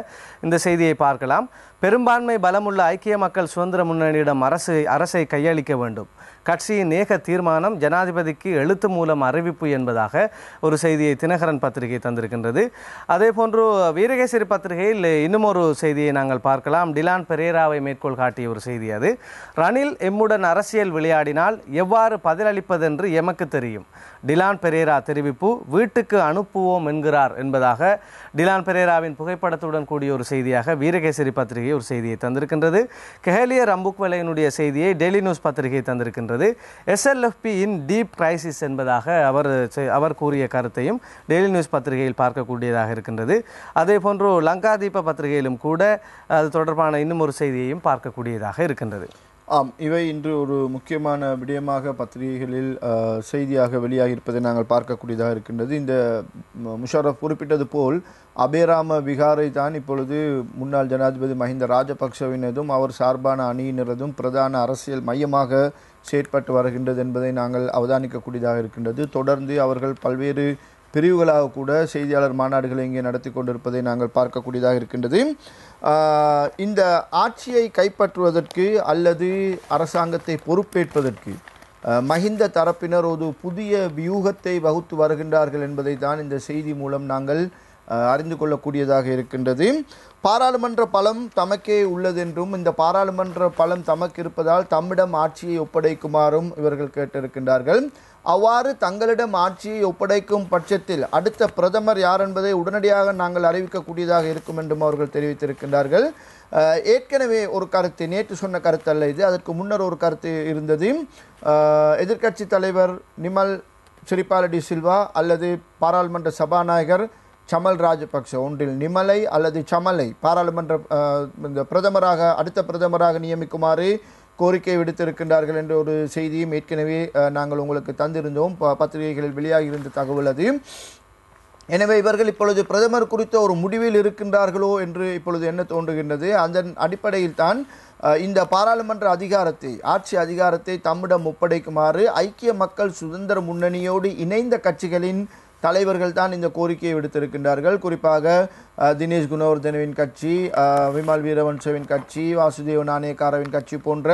இந்த செய்தியை பார்க்கலாம் பெரும்பான்மை பலமுள்ள ஐக்கிய மக்கள் சுதந்திர முன்னணியிடம் அரசு அரசை கையளிக்க வேண்டும் கட்சியின் ஏக தீர்மானம் ஜனாதிபதிக்கு எழுத்து மூலம் அறிவிப்பு என்பதாக ஒரு செய்தியை தினகரன் பத்திரிகை தந்திருக்கின்றது அதே போன்று வீரகேசரி பத்திரிகையில் இன்னும் ஒரு செய்தியை நாங்கள் பார்க்கலாம் டிலான் பெரேராவை மேற்கோள் காட்டிய ஒரு செய்தி அது ரணில் எம்முடன் அரசியல் விளையாடினால் எவ்வாறு பதிலளிப்பதென்று எமக்கு தெரியும் டிலான் பெரேரா தெரிவிப்பு வீட்டுக்கு அனுப்புவோம் என்கிறார் என்பதாக டிலான் பெரேராவின் புகைப்படத்துடன் கூடிய ஒரு செய்தியாக வீரகேசரி பத்திரிகை ஒரு செய்தியை தந்திருக்கின்றது கெஹலிய ரம்புக்வலையினுடைய செய்தியை டெய்லி நியூஸ் பத்திரிகை தந்திருக்கின்றது எஸ்எல்எஃப்பி இன் டீப் கிரைசிஸ் என்பதாக அவர் அவர் கூறிய கருத்தையும் டெய்லி நியூஸ் பத்திரிகையில் பார்க்கக்கூடியதாக இருக்கின்றது அதே போன்று லங்காதீப பத்திரிகையிலும் கூட அது தொடர்பான இன்னும் ஒரு செய்தியையும் பார்க்கக்கூடியதாக இருக்கின்றது ஆம் இவை இன்று ஒரு முக்கியமான விடயமாக பத்திரிகைகளில் செய்தியாக வெளியாகி இருப்பதை நாங்கள் பார்க்கக்கூடியதாக இருக்கின்றது இந்த முஷாரஃப் குறிப்பிட்டது போல் அபேராம விகாரை தான் இப்பொழுது முன்னாள் ஜனாதிபதி மஹிந்த ராஜபக்சவினதும் அவர் சார்பான அணியினரதும் பிரதான அரசியல் மையமாக செயற்பட்டு வருகின்றது என்பதை நாங்கள் அவதானிக்கக்கூடியதாக இருக்கின்றது தொடர்ந்து அவர்கள் பல்வேறு பிரிவுகளாக கூட செய்தியாளர் மாநாடுகளை இங்கே நடத்தி கொண்டிருப்பதை நாங்கள் பார்க்கக்கூடியதாக இருக்கின்றது இந்த ஆட்சியை கைப்பற்றுவதற்கு அல்லது அரசாங்கத்தை பொறுப்பேற்பதற்கு மஹிந்த தரப்பினர் ஒரு புதிய வியூகத்தை வகுத்து வருகின்றார்கள் என்பதை தான் இந்த செய்தி மூலம் நாங்கள் அறிந்து கொள்ளக்கூடியதாக இருக்கின்றது பாராளுமன்ற பலம் தமக்கே உள்ளதென்றும் இந்த பாராளுமன்ற பலம் தமக்கு இருப்பதால் தம்மிடம் ஆட்சியை ஒப்படைக்குமாறும் இவர்கள் கேட்டிருக்கின்றார்கள் அவ்வாறு தங்களிடம் ஆட்சியை ஒப்படைக்கும் பட்சத்தில் அடுத்த பிரதமர் யார் என்பதை உடனடியாக நாங்கள் அறிவிக்கக்கூடியதாக இருக்கும் என்றும் அவர்கள் தெரிவித்திருக்கின்றார்கள் ஏற்கனவே ஒரு கருத்து நேற்று சொன்ன கருத்து அல்ல இது அதற்கு முன்னர் ஒரு கருத்து இருந்தது எதிர்க்கட்சி தலைவர் நிமல் சிரிபாலடி சில்வா அல்லது பாராளுமன்ற சபாநாயகர் சமல் ராஜபக்ச ஒன்றில் நிமலை அல்லது சமலை பாராளுமன்ற இந்த பிரதமராக அடுத்த பிரதமராக நியமிக்குமாறு கோரிக்கை விடுத்திருக்கின்றார்கள் என்ற ஒரு செய்தியும் ஏற்கனவே நாங்கள் உங்களுக்கு தந்திருந்தோம் பத்திரிகைகளில் வெளியாகியிருந்த தகவல் அது எனவே இவர்கள் இப்பொழுது பிரதமர் குறித்த ஒரு முடிவில் இருக்கின்றார்களோ என்று இப்பொழுது என்ன தோன்றுகின்றது அதன் அடிப்படையில் தான் இந்த பாராளுமன்ற அதிகாரத்தை ஆட்சி அதிகாரத்தை தம்மிடம் ஒப்படைக்குமாறு ஐக்கிய மக்கள் சுதந்திர முன்னணியோடு இணைந்த கட்சிகளின் தலைவர்கள் தான் இந்த கோரிக்கையை விடுத்திருக்கின்றார்கள் குறிப்பாக தினேஷ் குணவர்தனவின் கட்சி விமால் வீரவன்சவின் கட்சி வாசுதேவ நாணயக்காரவின் கட்சி போன்ற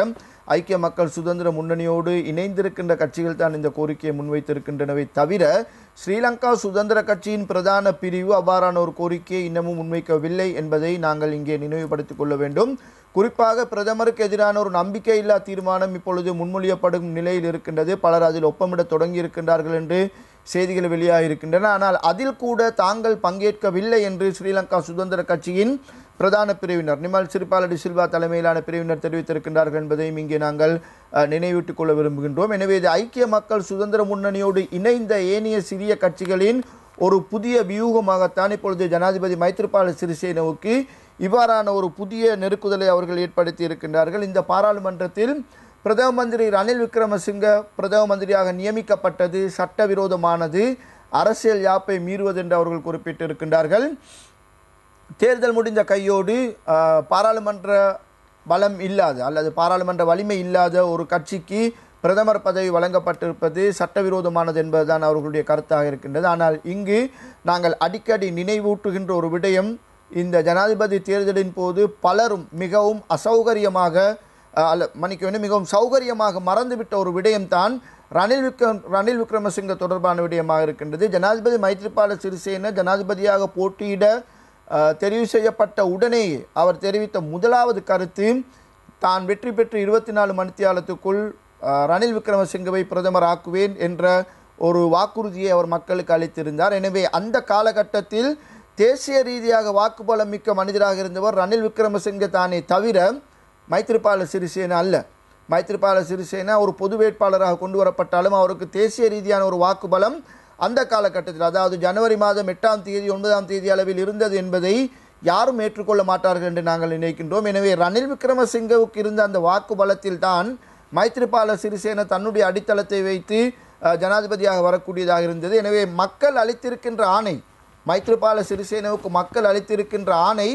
ஐக்கிய மக்கள் சுதந்திர முன்னணியோடு இணைந்திருக்கின்ற கட்சிகள் தான் இந்த கோரிக்கையை முன்வைத்திருக்கின்றனவை தவிர ஸ்ரீலங்கா சுதந்திர கட்சியின் பிரதான பிரிவு அவ்வாறான ஒரு கோரிக்கையை இன்னமும் முன்வைக்கவில்லை என்பதை நாங்கள் இங்கே நினைவுபடுத்திக் கொள்ள வேண்டும் குறிப்பாக பிரதமருக்கு எதிரான ஒரு நம்பிக்கையில்லா தீர்மானம் இப்பொழுது முன்மொழியப்படும் நிலையில் இருக்கின்றது பலர் அதில் ஒப்பமிட தொடங்கி இருக்கின்றார்கள் என்று செய்திகள் வெளியாக இருக்கின்றன ஆனால் அதில் கூட தாங்கள் பங்கேற்கவில்லை என்று ஸ்ரீலங்கா சுதந்திர கட்சியின் பிரதான பிரிவினர் நிமல் சிறிபாலடி சில்வா தலைமையிலான பிரிவினர் தெரிவித்திருக்கின்றார்கள் என்பதையும் இங்கே நாங்கள் நினைவிட்டுக் கொள்ள விரும்புகின்றோம் எனவே இது ஐக்கிய மக்கள் சுதந்திர முன்னணியோடு இணைந்த ஏனைய சிறிய கட்சிகளின் ஒரு புதிய வியூகமாகத்தான் இப்பொழுது ஜனாதிபதி மைத்ரிபால சிறிசேனவுக்கு இவ்வாறான ஒரு புதிய நெருக்குதலை அவர்கள் ஏற்படுத்தி இருக்கின்றார்கள் இந்த பாராளுமன்றத்தில் பிரதம மந்திரி ரணில் விக்ரமசிங்க பிரதம மந்திரியாக நியமிக்கப்பட்டது சட்டவிரோதமானது அரசியல் யாப்பை மீறுவது என்று அவர்கள் குறிப்பிட்டிருக்கின்றார்கள் தேர்தல் முடிந்த கையோடு பாராளுமன்ற பலம் இல்லாத அல்லது பாராளுமன்ற வலிமை இல்லாத ஒரு கட்சிக்கு பிரதமர் பதவி வழங்கப்பட்டிருப்பது சட்டவிரோதமானது என்பதுதான் அவர்களுடைய கருத்தாக இருக்கின்றது ஆனால் இங்கு நாங்கள் அடிக்கடி நினைவூட்டுகின்ற ஒரு விடயம் இந்த ஜனாதிபதி தேர்தலின் போது பலரும் மிகவும் அசௌகரியமாக அல்ல மன்னிக்க வேண்டும் மிகவும் சௌகரியமாக மறந்துவிட்ட ஒரு விடயம்தான் ரணில் விக்ரம் ரணில் விக்ரமசிங்க தொடர்பான விடயமாக இருக்கின்றது ஜனாதிபதி மைத்ரிபால சிறிசேன ஜனாதிபதியாக போட்டியிட தெரிவு செய்யப்பட்ட உடனேயே அவர் தெரிவித்த முதலாவது கருத்து தான் வெற்றி பெற்று இருபத்தி நாலு மணித்தியாலத்துக்குள் ரணில் விக்ரமசிங்கவை பிரதமர் ஆக்குவேன் என்ற ஒரு வாக்குறுதியை அவர் மக்களுக்கு அளித்திருந்தார் எனவே அந்த காலகட்டத்தில் தேசிய ரீதியாக வாக்குபலம் மிக்க மனிதராக இருந்தவர் ரணில் விக்ரமசிங்க தானே தவிர மைத்திரிபால சிறிசேன அல்ல மைத்திரிபால சிறிசேனா ஒரு பொது வேட்பாளராக கொண்டு வரப்பட்டாலும் அவருக்கு தேசிய ரீதியான ஒரு வாக்குபலம் அந்த காலகட்டத்தில் அதாவது ஜனவரி மாதம் எட்டாம் தேதி ஒன்பதாம் தேதி அளவில் இருந்தது என்பதை யாரும் ஏற்றுக்கொள்ள மாட்டார்கள் என்று நாங்கள் நினைக்கின்றோம் எனவே ரணில் விக்ரமசிங்கவுக்கு இருந்த அந்த வாக்கு தான் மைத்திரிபால சிறிசேன தன்னுடைய அடித்தளத்தை வைத்து ஜனாதிபதியாக வரக்கூடியதாக இருந்தது எனவே மக்கள் அளித்திருக்கின்ற ஆணை மைத்திரிபால சிறிசேனவுக்கு மக்கள் அளித்திருக்கின்ற ஆணை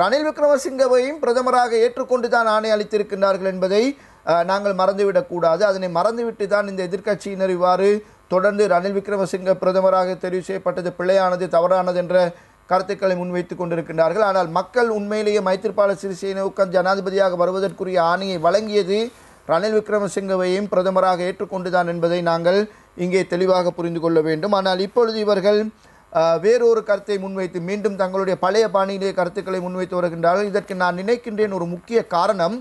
ரணில் விக்ரமசிங்கவையும் பிரதமராக ஏற்றுக்கொண்டு தான் ஆணை அளித்திருக்கின்றார்கள் என்பதை நாங்கள் மறந்துவிடக்கூடாது அதனை மறந்துவிட்டு தான் இந்த எதிர்க்கட்சியினர் இவ்வாறு தொடர்ந்து ரணில் விக்ரமசிங்க பிரதமராக தெரிவு செய்யப்பட்டது பிழையானது தவறானது என்ற கருத்துக்களை முன்வைத்துக் கொண்டிருக்கின்றார்கள் ஆனால் மக்கள் உண்மையிலேயே மைத்திரிபால சிறிசேனவுக்கு ஜனாதிபதியாக வருவதற்குரிய ஆணையை வழங்கியது ரணில் விக்ரமசிங்கவையும் பிரதமராக ஏற்றுக்கொண்டுதான் என்பதை நாங்கள் இங்கே தெளிவாக புரிந்து கொள்ள வேண்டும் ஆனால் இப்பொழுது இவர்கள் வேறொரு கருத்தை முன்வைத்து மீண்டும் தங்களுடைய பழைய பாணியிலே கருத்துக்களை முன்வைத்து வருகின்றார்கள் இதற்கு நான் நினைக்கின்றேன் ஒரு முக்கிய காரணம்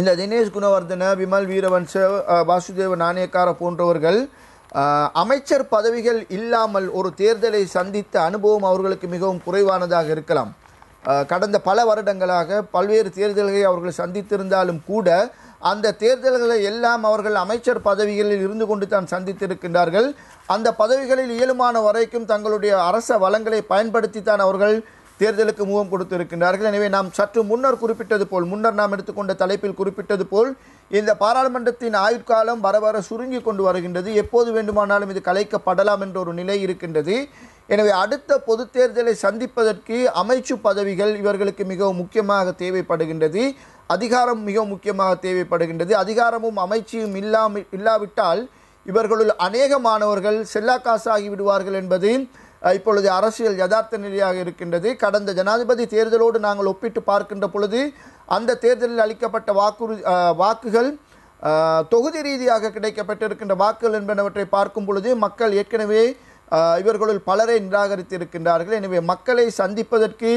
இந்த தினேஷ் குணவர்தன விமல் வீரவன்ச வாசுதேவ நாணயக்கார போன்றவர்கள் அமைச்சர் பதவிகள் இல்லாமல் ஒரு தேர்தலை சந்தித்த அனுபவம் அவர்களுக்கு மிகவும் குறைவானதாக இருக்கலாம் கடந்த பல வருடங்களாக பல்வேறு தேர்தல்களை அவர்கள் சந்தித்திருந்தாலும் கூட அந்த தேர்தல்களை எல்லாம் அவர்கள் அமைச்சர் பதவிகளில் இருந்து கொண்டு தான் சந்தித்திருக்கின்றார்கள் அந்த பதவிகளில் இயலுமான வரைக்கும் தங்களுடைய அரச வளங்களை பயன்படுத்தித்தான் அவர்கள் தேர்தலுக்கு முகம் கொடுத்திருக்கின்றார்கள் எனவே நாம் சற்று முன்னர் குறிப்பிட்டது போல் முன்னர் நாம் எடுத்துக்கொண்ட தலைப்பில் குறிப்பிட்டது போல் இந்த பாராளுமன்றத்தின் ஆயுட்காலம் வர வர சுருங்கி கொண்டு வருகின்றது எப்போது வேண்டுமானாலும் இது கலைக்கப்படலாம் என்ற ஒரு நிலை இருக்கின்றது எனவே அடுத்த பொது தேர்தலை சந்திப்பதற்கு அமைச்சு பதவிகள் இவர்களுக்கு மிகவும் முக்கியமாக தேவைப்படுகின்றது அதிகாரம் மிக முக்கியமாக தேவைப்படுகின்றது அதிகாரமும் அமைச்சியும் இல்லாமல் இல்லாவிட்டால் இவர்களுள் அநேக மாணவர்கள் செல்லா காசாகி விடுவார்கள் என்பது இப்பொழுது அரசியல் யதார்த்த நிலையாக இருக்கின்றது கடந்த ஜனாதிபதி தேர்தலோடு நாங்கள் ஒப்பிட்டு பார்க்கின்ற பொழுது அந்த தேர்தலில் அளிக்கப்பட்ட வாக்குறு வாக்குகள் தொகுதி ரீதியாக கிடைக்கப்பட்டிருக்கின்ற வாக்குகள் என்பனவற்றை பார்க்கும் பொழுது மக்கள் ஏற்கனவே இவர்களுள் பலரை நிராகரித்திருக்கின்றார்கள் எனவே மக்களை சந்திப்பதற்கு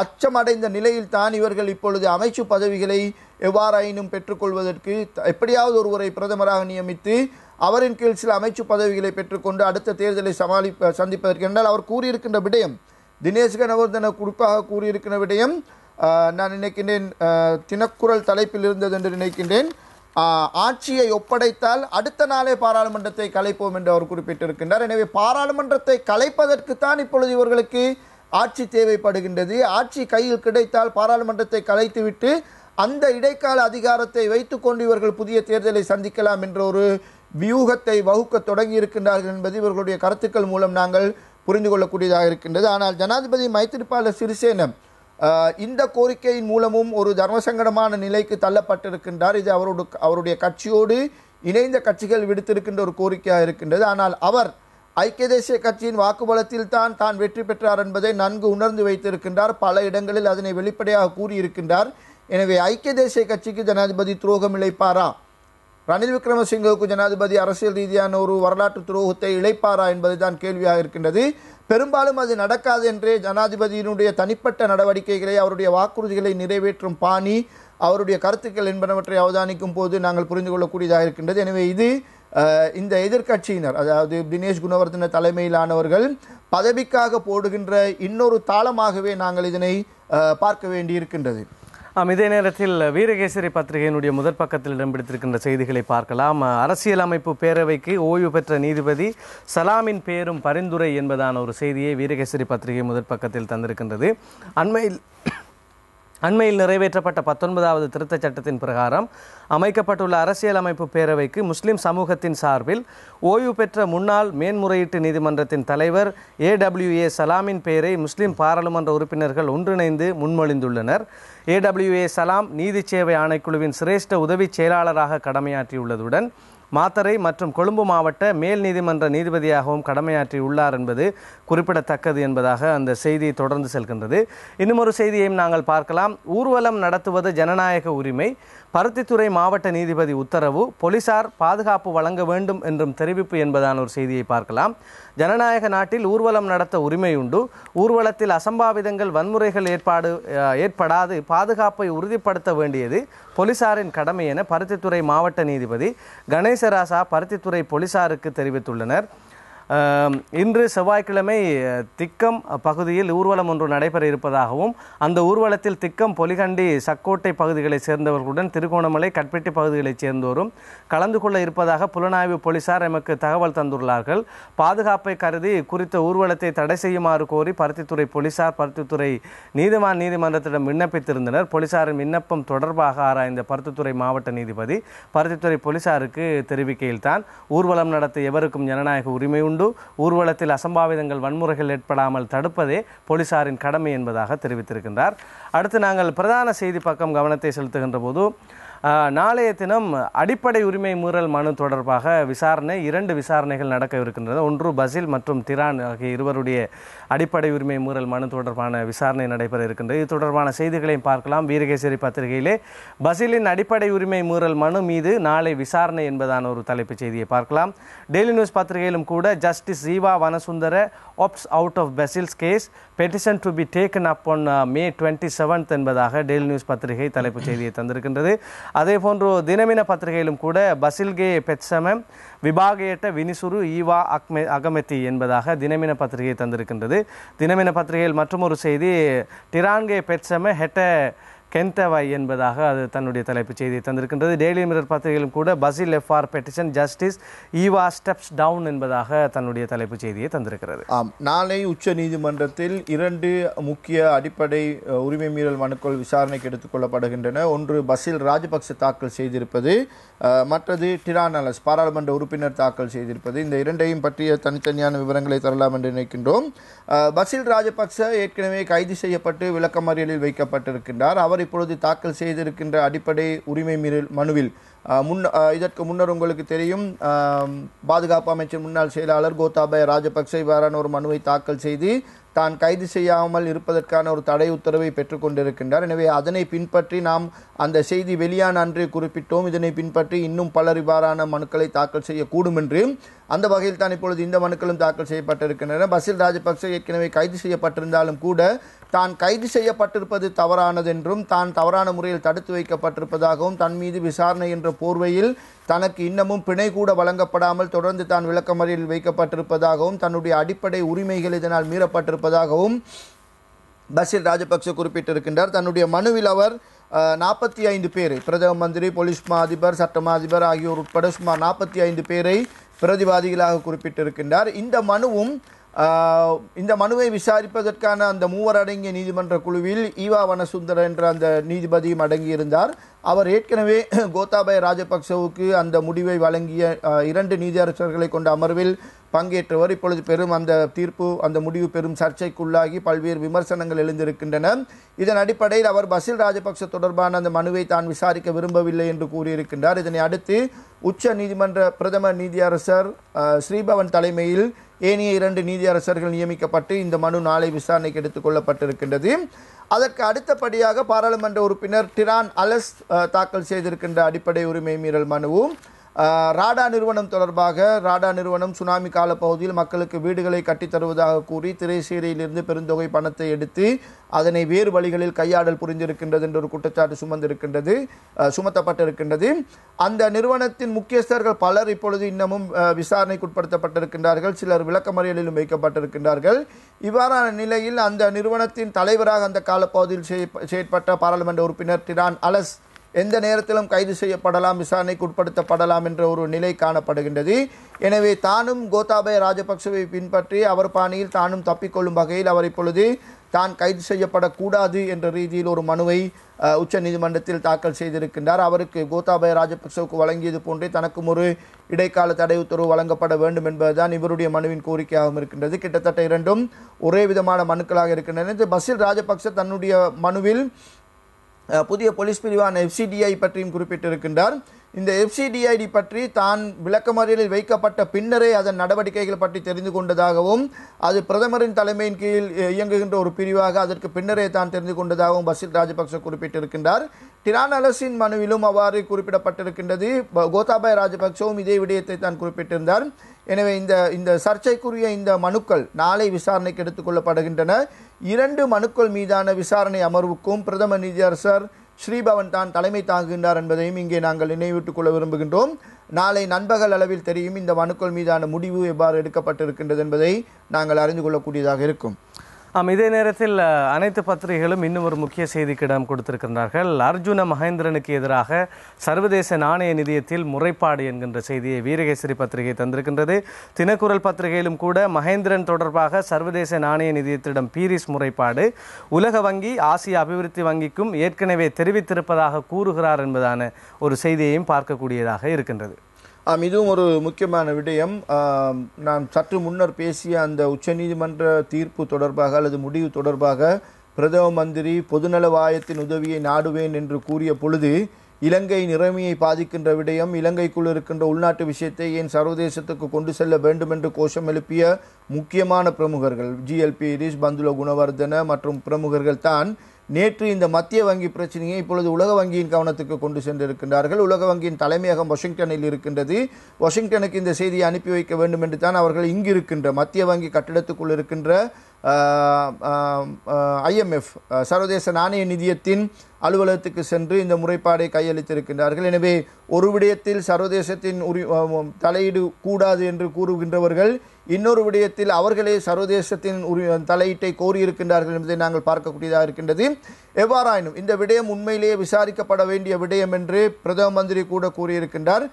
அச்சமடைந்த நிலையில் தான் இவர்கள் இப்பொழுது அமைச்சு பதவிகளை எவ்வாறாயினும் பெற்றுக்கொள்வதற்கு எப்படியாவது ஒருவரை பிரதமராக நியமித்து அவரின் கீழ் சில அமைச்சு பதவிகளை பெற்றுக்கொண்டு அடுத்த தேர்தலை சமாளிப்ப சந்திப்பதற்கு என்றால் அவர் கூறியிருக்கின்ற விடயம் தினேஷ் கணவர்தன குறிப்பாக கூறியிருக்கிற விடயம் நான் நினைக்கின்றேன் தினக்குரல் தலைப்பில் இருந்தது என்று நினைக்கின்றேன் ஆட்சியை ஒப்படைத்தால் அடுத்த நாளே பாராளுமன்றத்தை கலைப்போம் என்று அவர் குறிப்பிட்டிருக்கின்றார் எனவே பாராளுமன்றத்தை கலைப்பதற்குத்தான் இப்பொழுது இவர்களுக்கு ஆட்சி தேவைப்படுகின்றது ஆட்சி கையில் கிடைத்தால் பாராளுமன்றத்தை கலைத்துவிட்டு அந்த இடைக்கால அதிகாரத்தை வைத்துக்கொண்டு இவர்கள் புதிய தேர்தலை சந்திக்கலாம் என்ற ஒரு வியூகத்தை வகுக்க தொடங்கி இருக்கின்றார்கள் என்பது இவர்களுடைய கருத்துக்கள் மூலம் நாங்கள் புரிந்து கொள்ளக்கூடியதாக இருக்கின்றது ஆனால் ஜனாதிபதி மைத்திரிபால சிறிசேன இந்த கோரிக்கையின் மூலமும் ஒரு தர்மசங்கடமான நிலைக்கு தள்ளப்பட்டிருக்கின்றார் இது அவரோட அவருடைய கட்சியோடு இணைந்த கட்சிகள் விடுத்திருக்கின்ற ஒரு கோரிக்கையாக இருக்கின்றது ஆனால் அவர் ஐக்கிய தேசிய கட்சியின் வாக்குபலத்தில் தான் தான் வெற்றி பெற்றார் என்பதை நன்கு உணர்ந்து வைத்திருக்கின்றார் பல இடங்களில் அதனை வெளிப்படையாக கூறியிருக்கின்றார் எனவே ஐக்கிய தேசிய கட்சிக்கு ஜனாதிபதி துரோகம் இழைப்பாரா ரணில் விக்ரமசிங்கவுக்கு ஜனாதிபதி அரசியல் ரீதியான ஒரு வரலாற்று துரோகத்தை இழைப்பாரா என்பது தான் கேள்வியாக இருக்கின்றது பெரும்பாலும் அது நடக்காது என்றே ஜனாதிபதியினுடைய தனிப்பட்ட நடவடிக்கைகளை அவருடைய வாக்குறுதிகளை நிறைவேற்றும் பாணி அவருடைய கருத்துக்கள் என்பனவற்றை அவதானிக்கும் போது நாங்கள் புரிந்து கொள்ளக்கூடியதாக இருக்கின்றது எனவே இது இந்த எதிர்கட்சியினர் அதாவது தினேஷ் குணவர்தன தலைமையிலானவர்கள் பதவிக்காக போடுகின்ற இன்னொரு தாளமாகவே நாங்கள் இதனை பார்க்க வேண்டியிருக்கின்றது இதே நேரத்தில் வீரகேசரி பத்திரிகையினுடைய முதற் பக்கத்தில் இடம் பிடித்திருக்கின்ற செய்திகளை பார்க்கலாம் அரசியலமைப்பு பேரவைக்கு ஓய்வு பெற்ற நீதிபதி சலாமின் பேரும் பரிந்துரை என்பதான ஒரு செய்தியை வீரகேசரி பத்திரிகை முதற் பக்கத்தில் தந்திருக்கின்றது அண்மையில் அண்மையில் நிறைவேற்றப்பட்ட பத்தொன்பதாவது திருத்தச் சட்டத்தின் பிரகாரம் அமைக்கப்பட்டுள்ள அரசியலமைப்பு பேரவைக்கு முஸ்லிம் சமூகத்தின் சார்பில் ஓய்வு பெற்ற முன்னாள் மேன்முறையீட்டு நீதிமன்றத்தின் தலைவர் ஏடபிள்யூஏ சலாமின் பெயரை முஸ்லிம் பாராளுமன்ற உறுப்பினர்கள் ஒன்றிணைந்து முன்மொழிந்துள்ளனர் ஏடபிள்யூஏ சலாம் நீதி சேவை ஆணைக்குழுவின் சிரேஷ்ட உதவி செயலாளராக கடமையாற்றியுள்ளதுடன் மாத்தரை மற்றும் கொழும்பு மாவட்ட மேல் நீதிமன்ற நீதிபதியாகவும் கடமையாற்றி உள்ளார் என்பது குறிப்பிடத்தக்கது என்பதாக அந்த செய்தி தொடர்ந்து செல்கின்றது இன்னும் ஒரு செய்தியையும் நாங்கள் பார்க்கலாம் ஊர்வலம் நடத்துவது ஜனநாயக உரிமை பருத்தித்துறை மாவட்ட நீதிபதி உத்தரவு போலீசார் பாதுகாப்பு வழங்க வேண்டும் என்றும் தெரிவிப்பு என்பதான ஒரு செய்தியை பார்க்கலாம் ஜனநாயக நாட்டில் ஊர்வலம் நடத்த உரிமை உண்டு ஊர்வலத்தில் அசம்பாவிதங்கள் வன்முறைகள் ஏற்பாடு ஏற்படாது பாதுகாப்பை உறுதிப்படுத்த வேண்டியது போலீசாரின் கடமை என பருத்தித்துறை மாவட்ட நீதிபதி கணேசராசா பருத்தித்துறை போலீசாருக்கு தெரிவித்துள்ளனர் இன்று செவ்வாய்க்கிழமை திக்கம் பகுதியில் ஊர்வலம் ஒன்று நடைபெற இருப்பதாகவும் அந்த ஊர்வலத்தில் திக்கம் பொலிகண்டி சக்கோட்டை பகுதிகளைச் சேர்ந்தவர்களுடன் திருகோணமலை கட்பெட்டி பகுதிகளைச் சேர்ந்தோரும் கலந்து கொள்ள இருப்பதாக புலனாய்வு போலீசார் எமக்கு தகவல் தந்துள்ளார்கள் பாதுகாப்பை கருதி குறித்த ஊர்வலத்தை தடை செய்யுமாறு கோரி பருத்தித்துறை போலீசார் பருத்தித்துறை நீதிமன்ற நீதிமன்றத்திடம் விண்ணப்பித்திருந்தனர் போலீசாரின் விண்ணப்பம் தொடர்பாக ஆராய்ந்த பருத்தித்துறை மாவட்ட நீதிபதி பருத்தித்துறை போலீசாருக்கு தெரிவிக்கையில் தான் ஊர்வலம் நடத்த எவருக்கும் ஜனநாயக உரிமை உண்டு தொடர்ந்து ஊர்வலத்தில் அசம்பாவிதங்கள் வன்முறைகள் ஏற்படாமல் தடுப்பதே போலீசாரின் கடமை என்பதாக தெரிவித்திருக்கின்றார் அடுத்து நாங்கள் பிரதான செய்தி பக்கம் கவனத்தை செலுத்துகின்ற போது நாளைய தினம் அடிப்படை உரிமை மீறல் மனு தொடர்பாக விசாரணை இரண்டு விசாரணைகள் நடக்க இருக்கின்றது ஒன்று பசில் மற்றும் திரான் ஆகிய இருவருடைய அடிப்படை உரிமை மீறல் மனு தொடர்பான விசாரணை நடைபெற இருக்கின்றது இது தொடர்பான செய்திகளையும் பார்க்கலாம் வீரகேசரி பத்திரிகையிலே பசிலின் அடிப்படை உரிமை மீறல் மனு மீது நாளை விசாரணை என்பதான ஒரு தலைப்புச் செய்தியை பார்க்கலாம் டெய்லி நியூஸ் பத்திரிகையிலும் கூட justice Eva Wanasundara opts out of Basil's case petition to be taken up on May twenty seventh என்பதாக டெய்லி நியூஸ் பத்திரிகை தலைப்புச் செய்தியை தந்திருக்கின்றது அதே போன்று தினமின பத்திரிகையிலும் கூட பசில்கே பெட்சம விபாகேட்ட வினிசுரு ஈவா அக்மே அகமெத்தி என்பதாக தினமின பத்திரிகை தந்திருக்கின்றது தினமின பத்திரிகையில் மற்றும் ஒரு செய்தி டிரான்கே பெட்சம ஹெட்ட கென்டவாய் என்பதாக அது தன்னுடைய தலைப்புச் செய்தியை தந்திருக்கின்றது டெய்லி மிரர் பத்திரிகையிலும் கூட Basil R petition justice Eva steps down என்பதாக தன்னுடைய தலைப்புச் செய்தியை தந்திருக்கிறது ஆம் நாளை உச்ச நீதிமன்றத்தில் இரண்டு முக்கிய அடிப்படை உரிமை மீறல் மனுக்கள் விசாரணைக்கு எடுத்துக்கொள்ளப்படுகின்றன ஒன்று பசில் ராஜபக்ச தாக்கல் செய்திருப்பது மற்றது டிரானலஸ் பாராளுமன்ற உறுப்பினர் தாக்கல் செய்திருப்பது இந்த இரண்டையும் பற்றிய தனித்தனியான விவரங்களை தரலாம் என்று நினைக்கின்றோம் பசில் ராஜபக்ச ஏற்கனவே கைது செய்யப்பட்டு விளக்கமறியலில் வைக்கப்பட்டிருக்கின்றார் அவர் இப்பொழுது தாக்கல் செய்திருக்கின்ற அடிப்படை உரிமை மீறல் மனுவில் முன் இதற்கு முன்னர் உங்களுக்கு தெரியும் பாதுகாப்பு அமைச்சர் முன்னாள் செயலாளர் கோத்தாபய ராஜபக்சே இவ்வாறான ஒரு மனுவை தாக்கல் செய்து தான் கைது செய்யாமல் இருப்பதற்கான ஒரு தடை உத்தரவை பெற்றுக்கொண்டிருக்கின்றார் எனவே அதனை பின்பற்றி நாம் அந்த செய்தி வெளியான அன்றே குறிப்பிட்டோம் இதனை பின்பற்றி இன்னும் பலர் இவ்வாறான மனுக்களை தாக்கல் செய்யக்கூடும் என்று அந்த வகையில் தான் இப்பொழுது இந்த மனுக்களும் தாக்கல் செய்யப்பட்டிருக்கின்றன பசில் ராஜபக்சே ஏற்கனவே கைது செய்யப்பட்டிருந்தாலும் கூட தான் கைது செய்யப்பட்டிருப்பது தவறானதென்றும் தான் தவறான முறையில் தடுத்து வைக்கப்பட்டிருப்பதாகவும் தன் மீது விசாரணை என்ற போர்வையில் தனக்கு இன்னமும் பிணை கூட வழங்கப்படாமல் தொடர்ந்து தான் விளக்கமறியில் வைக்கப்பட்டிருப்பதாகவும் தன்னுடைய அடிப்படை உரிமைகள் இதனால் மீறப்பட்டிருப்பதாகவும் பசீர் ராஜபக்சே குறிப்பிட்டிருக்கின்றார் தன்னுடைய மனுவில் அவர் நாற்பத்தி ஐந்து பேரை பிரதம மந்திரி போலீஸ் மா அதிபர் சட்டமா அதிபர் ஆகியோர் உட்பட சுமார் நாற்பத்தி ஐந்து பேரை பிரதிவாதிகளாக குறிப்பிட்டிருக்கின்றார் இந்த மனுவும் இந்த மனுவை விசாரிப்பதற்கான அந்த மூவர் அடங்கிய நீதிமன்ற குழுவில் ஈவா வனசுந்தர் என்ற அந்த நீதிபதியும் அடங்கியிருந்தார் அவர் ஏற்கனவே கோத்தாபய ராஜபக்சவுக்கு அந்த முடிவை வழங்கிய இரண்டு நீதியரசர்களை கொண்ட அமர்வில் பங்கேற்றவர் இப்பொழுது பெரும் அந்த தீர்ப்பு அந்த முடிவு பெரும் சர்ச்சைக்குள்ளாகி பல்வேறு விமர்சனங்கள் எழுந்திருக்கின்றன இதன் அடிப்படையில் அவர் பசில் ராஜபக்ச தொடர்பான அந்த மனுவை தான் விசாரிக்க விரும்பவில்லை என்று கூறியிருக்கின்றார் இதனை அடுத்து உச்ச நீதிமன்ற பிரதம நீதியரசர் ஸ்ரீபவன் தலைமையில் ஏனைய இரண்டு நீதியரசர்கள் நியமிக்கப்பட்டு இந்த மனு நாளை விசாரணைக்கு எடுத்துக்கொள்ளப்பட்டிருக்கின்றது அதற்கு அடுத்தபடியாக பாராளுமன்ற உறுப்பினர் டிரான் அலஸ் தாக்கல் செய்திருக்கின்ற அடிப்படை உரிமை மீறல் மனுவும் ராடா நிறுவனம் தொடர்பாக ராடா நிறுவனம் சுனாமி கால பகுதியில் மக்களுக்கு வீடுகளை கட்டித்தருவதாக கூறி திரைசீரையிலிருந்து பெருந்தொகை பணத்தை எடுத்து அதனை வேறு வழிகளில் கையாடல் புரிந்திருக்கின்றது என்ற ஒரு குற்றச்சாட்டு சுமந்திருக்கின்றது சுமத்தப்பட்டிருக்கின்றது அந்த நிறுவனத்தின் முக்கியஸ்தர்கள் பலர் இப்பொழுது இன்னமும் விசாரணைக்குட்படுத்தப்பட்டிருக்கின்றார்கள் சிலர் விளக்கமறியலிலும் வைக்கப்பட்டிருக்கின்றார்கள் இவ்வாறான நிலையில் அந்த நிறுவனத்தின் தலைவராக அந்த காலப்பகுதியில் செயற்பட்ட பாராளுமன்ற உறுப்பினர் டிரான் அலஸ் எந்த நேரத்திலும் கைது செய்யப்படலாம் விசாரணைக்கு உட்படுத்தப்படலாம் என்ற ஒரு நிலை காணப்படுகின்றது எனவே தானும் கோத்தாபய ராஜபக்சவை பின்பற்றி அவர் பாணியில் தானும் தப்பிக்கொள்ளும் வகையில் அவர் இப்பொழுது தான் கைது செய்யப்படக்கூடாது என்ற ரீதியில் ஒரு மனுவை உச்ச நீதிமன்றத்தில் தாக்கல் செய்திருக்கின்றார் அவருக்கு கோத்தாபய ராஜபக்சவுக்கு வழங்கியது போன்றே தனக்கும் ஒரு இடைக்கால தடை உத்தரவு வழங்கப்பட வேண்டும் என்பதுதான் இவருடைய மனுவின் கோரிக்கையாகவும் இருக்கின்றது கிட்டத்தட்ட இரண்டும் ஒரே விதமான மனுக்களாக இருக்கின்றன பசில் ராஜபக்ச தன்னுடைய மனுவில் புதிய போலீஸ் பிரிவான எஃப்சிடிஐ பற்றியும் குறிப்பிட்டிருக்கின்றார் இந்த எஃப்சிடிஐடி பற்றி தான் விளக்கமறியலில் வைக்கப்பட்ட பின்னரே அதன் நடவடிக்கைகள் பற்றி தெரிந்து கொண்டதாகவும் அது பிரதமரின் தலைமையின் கீழ் இயங்குகின்ற ஒரு பிரிவாக அதற்கு பின்னரே தான் தெரிந்து கொண்டதாகவும் பசில் ராஜபக்ச குறிப்பிட்டிருக்கின்றார் டிரான் அலசின் மனுவிலும் அவ்வாறு குறிப்பிடப்பட்டிருக்கின்றது கோத்தாபாய் ராஜபக்சவும் இதே விடயத்தை தான் குறிப்பிட்டிருந்தார் எனவே இந்த இந்த சர்ச்சைக்குரிய இந்த மனுக்கள் நாளை விசாரணைக்கு எடுத்துக்கொள்ளப்படுகின்றன இரண்டு மனுக்கள் மீதான விசாரணை அமர்வுக்கும் பிரதம நீதியரசர் ஸ்ரீபவன் தான் தலைமை தாங்குகின்றார் என்பதையும் இங்கே நாங்கள் நினைவிட்டுக் கொள்ள விரும்புகின்றோம் நாளை நண்பகல் அளவில் தெரியும் இந்த மனுக்கள் மீதான முடிவு எவ்வாறு எடுக்கப்பட்டிருக்கின்றது என்பதை நாங்கள் அறிந்து கொள்ளக்கூடியதாக இருக்கும் ஆம் இதே நேரத்தில் அனைத்து பத்திரிகைகளும் இன்னும் ஒரு முக்கிய செய்திக்கு இடம் கொடுத்திருக்கின்றார்கள் அர்ஜுன மகேந்திரனுக்கு எதிராக சர்வதேச நாணய நிதியத்தில் முறைப்பாடு என்கின்ற செய்தியை வீரகேசரி பத்திரிகை தந்திருக்கின்றது தினக்குரல் பத்திரிகையிலும் கூட மகேந்திரன் தொடர்பாக சர்வதேச நாணய நிதியத்திடம் பீரிஸ் முறைப்பாடு உலக வங்கி ஆசிய அபிவிருத்தி வங்கிக்கும் ஏற்கனவே தெரிவித்திருப்பதாக கூறுகிறார் என்பதான ஒரு செய்தியையும் பார்க்கக்கூடியதாக இருக்கின்றது இதுவும் ஒரு முக்கியமான விடயம் நான் சற்று முன்னர் பேசிய அந்த உச்சநீதிமன்ற தீர்ப்பு தொடர்பாக அல்லது முடிவு தொடர்பாக பிரதம மந்திரி பொதுநலவாயத்தின் உதவியை நாடுவேன் என்று கூறிய பொழுது இலங்கை நிறைமையை பாதிக்கின்ற விடயம் இலங்கைக்குள் இருக்கின்ற உள்நாட்டு விஷயத்தை ஏன் சர்வதேசத்துக்கு கொண்டு செல்ல வேண்டும் என்று கோஷம் எழுப்பிய முக்கியமான பிரமுகர்கள் ஜிஎல்பி ரிஷ் பந்துல குணவர்தன மற்றும் பிரமுகர்கள் தான் நேற்று இந்த மத்திய வங்கி பிரச்சனையை இப்பொழுது உலக வங்கியின் கவனத்துக்கு கொண்டு சென்றிருக்கின்றார்கள் உலக வங்கியின் தலைமையகம் வாஷிங்டனில் இருக்கின்றது வாஷிங்டனுக்கு இந்த செய்தியை அனுப்பி வைக்க வேண்டும் என்று தான் அவர்கள் இங்கிருக்கின்ற மத்திய வங்கி கட்டிடத்துக்குள் இருக்கின்ற ஐஎம்எஃப் சர்வதேச நாணய நிதியத்தின் அலுவலகத்துக்கு சென்று இந்த முறைப்பாடை கையளித்திருக்கின்றார்கள் எனவே ஒரு விடயத்தில் சர்வதேசத்தின் உரி தலையீடு கூடாது என்று கூறுகின்றவர்கள் இன்னொரு விடயத்தில் அவர்களே சர்வதேசத்தின் உரி தலையீட்டை கோரியிருக்கின்றார்கள் என்பதை நாங்கள் பார்க்கக்கூடியதாக இருக்கின்றது எவ்வாறாயினும் இந்த விடயம் உண்மையிலேயே விசாரிக்கப்பட வேண்டிய விடயம் என்று பிரதம மந்திரி கூட கூறியிருக்கின்றார்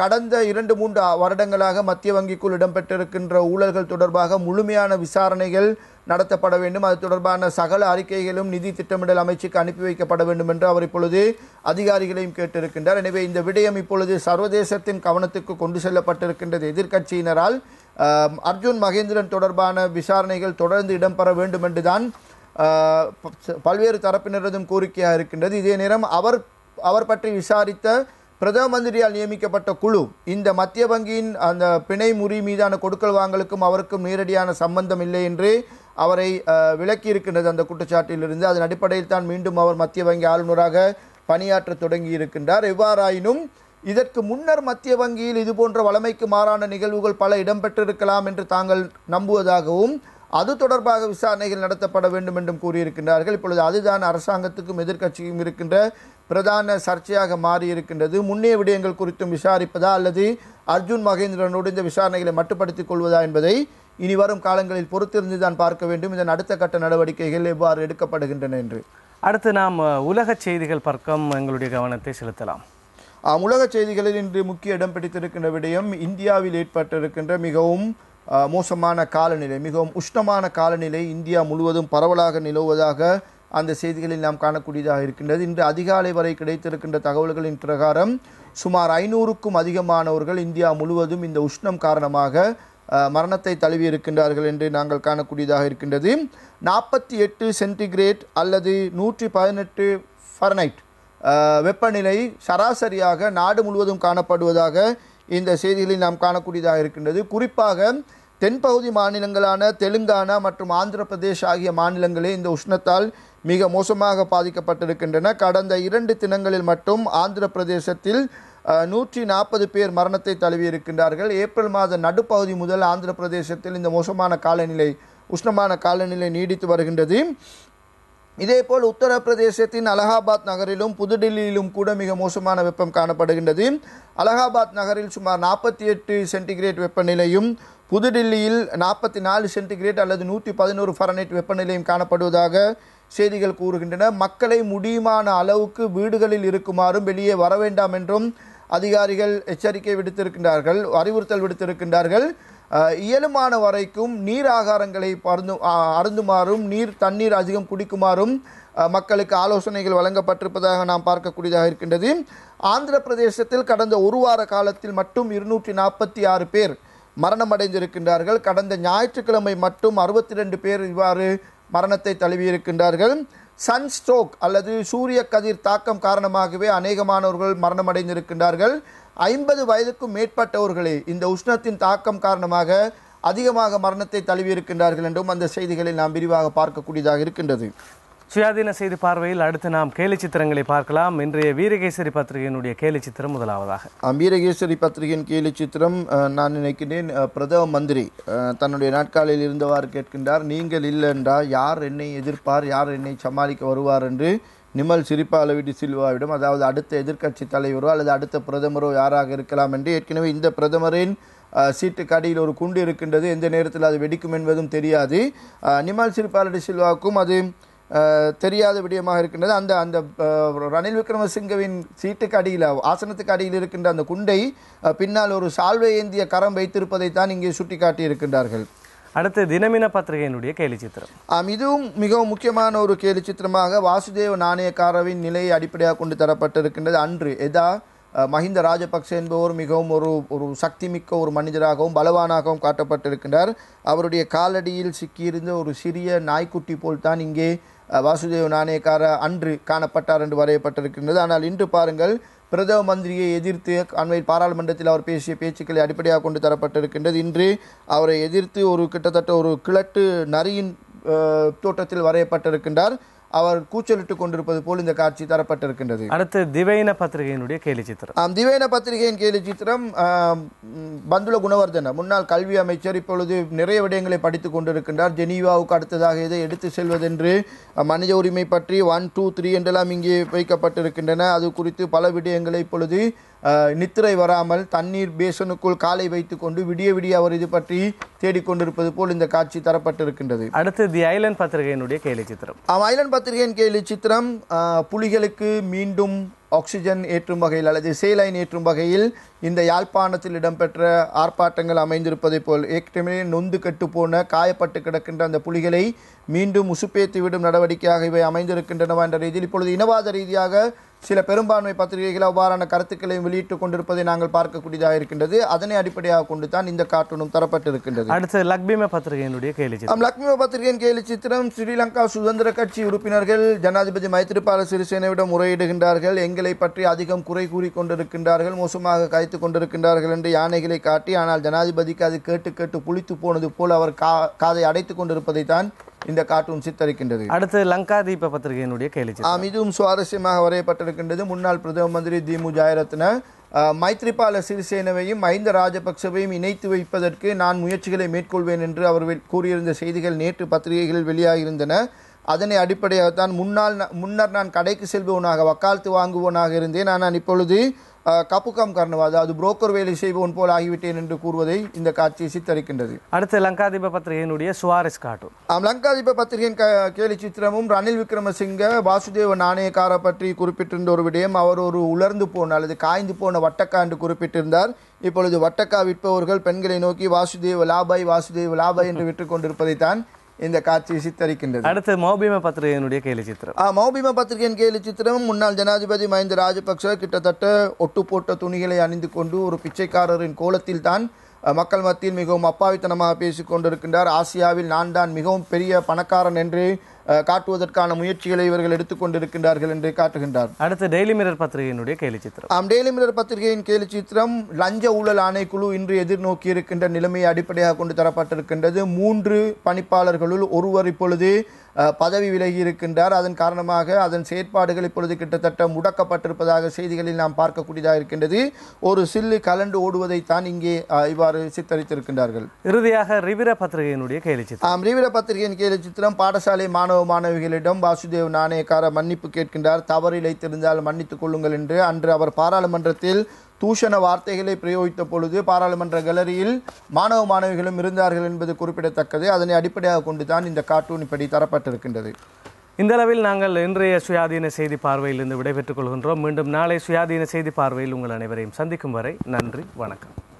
கடந்த இரண்டு மூன்று வருடங்களாக மத்திய வங்கிக்குள் இடம்பெற்றிருக்கின்ற ஊழல்கள் தொடர்பாக முழுமையான விசாரணைகள் நடத்தப்பட வேண்டும் அது தொடர்பான சகல அறிக்கைகளும் நிதி திட்டமிடல் அமைச்சுக்கு அனுப்பி வைக்கப்பட வேண்டும் என்று அவர் இப்பொழுது அதிகாரிகளையும் கேட்டிருக்கின்றார் எனவே இந்த விடயம் இப்பொழுது சர்வதேசத்தின் கவனத்துக்கு கொண்டு செல்லப்பட்டிருக்கின்றது எதிர்க்கட்சியினரால் அர்ஜுன் மகேந்திரன் தொடர்பான விசாரணைகள் தொடர்ந்து இடம்பெற வேண்டும் என்றுதான் பல்வேறு தரப்பினரதும் கோரிக்கையாக இருக்கின்றது இதே நேரம் அவர் அவர் பற்றி விசாரித்த பிரதம மந்திரியால் நியமிக்கப்பட்ட குழு இந்த மத்திய வங்கியின் அந்த பிணை முறி மீதான கொடுக்கல் வாங்கலுக்கும் அவருக்கும் நேரடியான சம்பந்தம் இல்லை என்று அவரை விளக்கியிருக்கின்றது அந்த குற்றச்சாட்டிலிருந்து அதன் அடிப்படையில் தான் மீண்டும் அவர் மத்திய வங்கி ஆளுநராக பணியாற்ற தொடங்கி இருக்கின்றார் எவ்வாறாயினும் இதற்கு முன்னர் மத்திய வங்கியில் இதுபோன்ற வளமைக்கு மாறான நிகழ்வுகள் பல இடம்பெற்றிருக்கலாம் என்று தாங்கள் நம்புவதாகவும் அது தொடர்பாக விசாரணைகள் நடத்தப்பட வேண்டும் என்றும் கூறியிருக்கின்றார்கள் இப்பொழுது அதுதான் அரசாங்கத்துக்கும் எதிர்க்கட்சியும் இருக்கின்ற பிரதான சர்ச்சையாக மாறியிருக்கின்றது முன்னே விடயங்கள் குறித்தும் விசாரிப்பதா அல்லது அர்ஜுன் மகேந்திரனோடு இந்த விசாரணைகளை மட்டுப்படுத்திக் கொள்வதா என்பதை இனி வரும் காலங்களில் பொறுத்திருந்து தான் பார்க்க வேண்டும் இதன் அடுத்த கட்ட நடவடிக்கைகள் எவ்வாறு எடுக்கப்படுகின்றன என்று அடுத்து நாம் உலக செய்திகள் பக்கம் எங்களுடைய கவனத்தை செலுத்தலாம் உலக செய்திகளில் இன்று முக்கிய இடம் பிடித்திருக்கின்ற விடயம் இந்தியாவில் ஏற்பட்டிருக்கின்ற மிகவும் மோசமான காலநிலை மிகவும் உஷ்ணமான காலநிலை இந்தியா முழுவதும் பரவலாக நிலவுவதாக அந்த செய்திகளில் நாம் காணக்கூடியதாக இருக்கின்றது இன்று அதிகாலை வரை கிடைத்திருக்கின்ற தகவல்களின் பிரகாரம் சுமார் ஐநூறுக்கும் அதிகமானவர்கள் இந்தியா முழுவதும் இந்த உஷ்ணம் காரணமாக மரணத்தை தழுவி இருக்கின்றார்கள் என்று நாங்கள் காணக்கூடியதாக இருக்கின்றது நாற்பத்தி எட்டு சென்டிகிரேட் அல்லது நூற்றி பதினெட்டு ஃபரனைட் வெப்பநிலை சராசரியாக நாடு முழுவதும் காணப்படுவதாக இந்த செய்திகளில் நாம் காணக்கூடியதாக இருக்கின்றது குறிப்பாக தென்பகுதி மாநிலங்களான தெலுங்கானா மற்றும் ஆந்திர பிரதேஷ் ஆகிய மாநிலங்களே இந்த உஷ்ணத்தால் மிக மோசமாக பாதிக்கப்பட்டிருக்கின்றன கடந்த இரண்டு தினங்களில் மட்டும் ஆந்திர பிரதேசத்தில் நூற்றி நாற்பது பேர் மரணத்தை தழுவியிருக்கின்றார்கள் ஏப்ரல் மாத நடுப்பகுதி முதல் ஆந்திர பிரதேசத்தில் இந்த மோசமான காலநிலை உஷ்ணமான காலநிலை நீடித்து வருகின்றது இதேபோல் உத்தரப்பிரதேசத்தின் அலகாபாத் நகரிலும் புதுடில்லியிலும் கூட மிக மோசமான வெப்பம் காணப்படுகின்றது அலகாபாத் நகரில் சுமார் நாற்பத்தி எட்டு சென்டிகிரேட் வெப்பநிலையும் புதுடில்லியில் நாற்பத்தி நாலு சென்டிகிரேட் அல்லது நூற்றி பதினோரு ஃபரனைட் வெப்பநிலையும் காணப்படுவதாக செய்திகள் கூறுகின்றன மக்களை முடியுமான அளவுக்கு வீடுகளில் இருக்குமாறும் வெளியே வர வேண்டாம் என்றும் அதிகாரிகள் எச்சரிக்கை விடுத்திருக்கின்றார்கள் அறிவுறுத்தல் விடுத்திருக்கின்றார்கள் இயலுமான வரைக்கும் நீர் ஆகாரங்களை பருந்து அருந்துமாறும் நீர் தண்ணீர் அதிகம் குடிக்குமாறும் மக்களுக்கு ஆலோசனைகள் வழங்கப்பட்டிருப்பதாக நாம் பார்க்கக்கூடியதாக இருக்கின்றது ஆந்திர பிரதேசத்தில் கடந்த ஒரு வார காலத்தில் மட்டும் இருநூற்றி நாற்பத்தி ஆறு பேர் மரணமடைந்திருக்கின்றார்கள் கடந்த ஞாயிற்றுக்கிழமை மட்டும் அறுபத்தி ரெண்டு பேர் இவ்வாறு மரணத்தை தழுவியிருக்கின்றார்கள் சன்ஸ்ட்ரோக் அல்லது சூரிய கதிர் தாக்கம் காரணமாகவே அநேகமானவர்கள் மரணமடைந்திருக்கின்றார்கள் ஐம்பது வயதுக்கும் மேற்பட்டவர்களே இந்த உஷ்ணத்தின் தாக்கம் காரணமாக அதிகமாக மரணத்தை தழுவியிருக்கின்றார்கள் என்றும் அந்த செய்திகளை நாம் விரிவாக பார்க்கக்கூடியதாக இருக்கின்றது சுயாதீன செய்தி பார்வையில் அடுத்து நாம் கேலி சித்திரங்களை பார்க்கலாம் இன்றைய வீரகேசரி பத்திரிகையினுடைய கேலி சித்திரம் முதலாவதாக வீரகேசரி பத்திரிகையின் கேலி சித்திரம் நான் நினைக்கிறேன் பிரதம மந்திரி தன்னுடைய நாட்காலில் இருந்தவாறு கேட்கின்றார் நீங்கள் இல்லை என்றால் யார் என்னை எதிர்ப்பார் யார் என்னை சமாளிக்க வருவார் என்று நிமல் சிரிப்பா சில்வாவிடம் அதாவது அடுத்த எதிர்க்கட்சி தலைவரோ அல்லது அடுத்த பிரதமரோ யாராக இருக்கலாம் என்று ஏற்கனவே இந்த பிரதமரின் சீட்டு கடையில் ஒரு குண்டு இருக்கின்றது எந்த நேரத்தில் அது வெடிக்கும் என்பதும் தெரியாது நிமல் சிரிப்பாளடி சில்வாவுக்கும் அது தெரியாத விடயமாக இருக்கின்றது அந்த அந்த ரணில் விக்ரமசிங்கவின் சீட்டுக்கு அடியில் ஆசனத்துக்கு அடியில் இருக்கின்ற அந்த குண்டை பின்னால் ஒரு சால்வை ஏந்திய கரம் வைத்திருப்பதைத்தான் இங்கே சுட்டிக்காட்டி இருக்கின்றார்கள் அடுத்து தினமின பத்திரிகையினுடைய கேலி சித்திரம் இதுவும் மிகவும் முக்கியமான ஒரு கேலி சித்திரமாக வாசுதேவ நாணயக்காரவின் நிலையை அடிப்படையாக கொண்டு தரப்பட்டிருக்கின்றது அன்று எதா மஹிந்த ராஜபக்சே என்பவர் மிகவும் ஒரு ஒரு சக்தி மிக்க ஒரு மனிதராகவும் பலவானாகவும் காட்டப்பட்டிருக்கின்றார் அவருடைய காலடியில் சிக்கியிருந்த ஒரு சிறிய நாய்க்குட்டி போல் தான் இங்கே வாசுதேவ் நாணயக்கார அன்று காணப்பட்டார் என்று வரையப்பட்டிருக்கின்றது ஆனால் இன்று பாருங்கள் பிரதம மந்திரியை எதிர்த்து அண்மையில் பாராளுமன்றத்தில் அவர் பேசிய பேச்சுக்களை அடிப்படையாக கொண்டு தரப்பட்டிருக்கின்றது இன்று அவரை எதிர்த்து ஒரு கிட்டத்தட்ட ஒரு கிழட்டு நரியின் தோட்டத்தில் வரையப்பட்டிருக்கின்றார் அவர் கூச்சலிட்டுக் கொண்டிருப்பது போல் இந்த காட்சி தரப்பட்டிருக்கின்றது அடுத்து திவைன பத்திரிகையினுடைய கேலி சித்திரம் திவேன பத்திரிகையின் கேலி சித்திரம் பந்துல குணவர்தன முன்னாள் கல்வி அமைச்சர் இப்பொழுது நிறைய விடயங்களை படித்துக் கொண்டிருக்கின்றார் ஜெனீவாவுக்கு அடுத்ததாக இதை எடுத்து செல்வதென்று மனித உரிமை பற்றி ஒன் டூ த்ரீ என்றெல்லாம் இங்கே வைக்கப்பட்டிருக்கின்றன அது குறித்து பல விடயங்களை இப்பொழுது நித்திரை வராமல் தண்ணீர் பேசனுக்குள் காலை வைத்துக்கொண்டு விடிய விடிய அவர் இது பற்றி தேடிக்கொண்டிருப்பது போல் இந்த காட்சி தரப்பட்டிருக்கின்றது அடுத்து தி ஐலண்ட் பத்திரிகையினுடைய கேலி சித்திரம் ஐலண்ட் பத்திரிகையின் கேலி சித்திரம் புலிகளுக்கு மீண்டும் ஆக்சிஜன் ஏற்றும் வகையில் அல்லது சேலைன் ஏற்றும் வகையில் இந்த யாழ்ப்பாணத்தில் இடம்பெற்ற ஆர்ப்பாட்டங்கள் அமைந்திருப்பதை போல் ஏற்கனவே நொந்து கட்டுப்போன போன காயப்பட்டு கிடக்கின்ற அந்த புலிகளை மீண்டும் உசுப்பேத்தி விடும் நடவடிக்கையாக இவை அமைந்திருக்கின்றனவா என்ற ரீதியில் இப்பொழுது இனவாத ரீதியாக சில பெரும்பான்மை பத்திரிகைகள் அவ்வாறான கருத்துக்களையும் வெளியிட்டுக் கொண்டிருப்பதை நாங்கள் பார்க்கக்கூடியதாக இருக்கின்றது அதனை அடிப்படையாக கொண்டு தான் இந்த கார்ட்டூனும் தரப்பட்டிருக்கின்றது அடுத்தது லக்மிம பத்திரிகையினுடைய கேலி சித்திரம் லக்மிம பத்திரிகையின் கேலி சித்திரம் ஸ்ரீலங்கா சுதந்திர கட்சி உறுப்பினர்கள் ஜனாதிபதி மைத்திரிபால சிறிசேனவிடம் முறையிடுகின்றார்கள் எங்களை பற்றி அதிகம் குறை கூறி கொண்டிருக்கின்றார்கள் மோசமாக கைத்துக் கொண்டிருக்கின்றார்கள் என்று யானைகளை காட்டி ஆனால் ஜனாதிபதிக்கு அது கேட்டு கேட்டு புளித்து போனது போல் அவர் காதை அடைத்துக் கொண்டிருப்பதை தான் இந்த கார்ட்டூன் சித்தரிக்கின்றது அடுத்து லங்கா தீப பத்திரிகையினுடைய கேலி இதுவும் சுவாரஸ்யமாக வரையப்பட்டிருக்கின்றது முன்னாள் பிரதம மந்திரி திமு ஜாயரத்ன மைத்ரிபால சிறிசேனவையும் மஹிந்த ராஜபக்சவையும் இணைத்து வைப்பதற்கு நான் முயற்சிகளை மேற்கொள்வேன் என்று அவர் கூறியிருந்த செய்திகள் நேற்று பத்திரிகைகளில் வெளியாகியிருந்தன அதனை அடிப்படையாகத்தான் முன்னால் முன்னர் நான் கடைக்கு செல்பவனாக வக்காலத்து வாங்குவோனாக இருந்தேன் ஆனால் இப்பொழுது கப்புக்கம் கர்ணவாது அது ப்ரோக்கர் வேலை செய்வோன் போல் ஆகிவிட்டேன் என்று கூறுவதை இந்த காட்சி சித்தரிக்கின்றது அடுத்து லங்காதிப பத்திரிகையினுடைய சுவாரஸ் காட்டும் ஆம் லங்காதிப பத்திரிகையின் கேலி சித்திரமும் ரணில் விக்ரமசிங்க வாசுதேவ நாணயக்கார பற்றி குறிப்பிட்டிருந்த ஒரு விடயம் அவர் ஒரு உலர்ந்து போன அல்லது காய்ந்து போன வட்டக்கா என்று குறிப்பிட்டிருந்தார் இப்பொழுது வட்டக்கா விற்பவர்கள் பெண்களை நோக்கி வாசுதேவ லாபாய் வாசுதேவ லாபாய் என்று விற்று கொண்டிருப்பதைத்தான் இந்த காட்சி சித்தரிக்கின்றது அடுத்து மௌபிம பத்திரிகையினுடைய கேலி சித்திரம் ஆ மௌபிம பத்திரிகையின் கேலி சித்திரம் முன்னாள் ஜனாதிபதி மஹிந்த ராஜபக்ச கிட்டத்தட்ட ஒட்டு போட்ட துணிகளை அணிந்து கொண்டு ஒரு பிச்சைக்காரரின் கோலத்தில் தான் மக்கள் மத்தியில் மிகவும் அப்பாவித்தனமாக பேசி கொண்டிருக்கின்றார் ஆசியாவில் நான் தான் மிகவும் பெரிய பணக்காரன் என்று காட்டுவதற்கான முயற்சிகளை இவர்கள் எடுத்துக்கொண்டிருக்கின்றார்கள் என்று காட்டுகின்றார் அடுத்து டெய்லி மிரர் பத்திரிகையினுடைய கேலி சித்திரம் ஆம் டெய்லி மிரர் பத்திரிகையின் கேலி சித்திரம் லஞ்ச ஊழல் ஆணைக்குழு இன்று எதிர்நோக்கி இருக்கின்ற நிலைமையை அடிப்படையாக கொண்டு தரப்பட்டிருக்கின்றது மூன்று பணிப்பாளர்களுள் ஒருவர் இப்பொழுது பதவி விலகி இருக்கின்றார் அதன் காரணமாக அதன் செயற்பாடுகள் இப்பொழுது கிட்டத்தட்ட முடக்கப்பட்டிருப்பதாக செய்திகளில் நாம் பார்க்கக்கூடியதாக இருக்கின்றது ஒரு சில்லு கலண்டு ஓடுவதைத்தான் தான் இங்கே இவ்வாறு சித்தரித்திருக்கின்றார்கள் இறுதியாக ரிவிர பத்திரிகையினுடைய கேலிச்சித்திரம் ஆம் ரிவிர பத்திரிகையின் சித்திரம் பாடசாலை மாணவ மாணவிகளிடம் வாசுதேவ் நாணயக்கார மன்னிப்பு கேட்கின்றார் தவறு இழைத்திருந்தால் மன்னித்துக் கொள்ளுங்கள் என்று அன்று அவர் பாராளுமன்றத்தில் தூஷண வார்த்தைகளை பிரயோகித்த பொழுது பாராளுமன்ற கேலரியில் மாணவ மாணவிகளும் இருந்தார்கள் என்பது குறிப்பிடத்தக்கது அதனை அடிப்படையாக கொண்டு தான் இந்த கார்ட்டூன் இப்படி தரப்பட்டிருக்கின்றது இந்த அளவில் நாங்கள் இன்றைய சுயாதீன செய்தி பார்வையிலிருந்து விடைபெற்றுக் கொள்கின்றோம் மீண்டும் நாளை சுயாதீன செய்தி பார்வையில் உங்கள் அனைவரையும் சந்திக்கும் வரை நன்றி வணக்கம்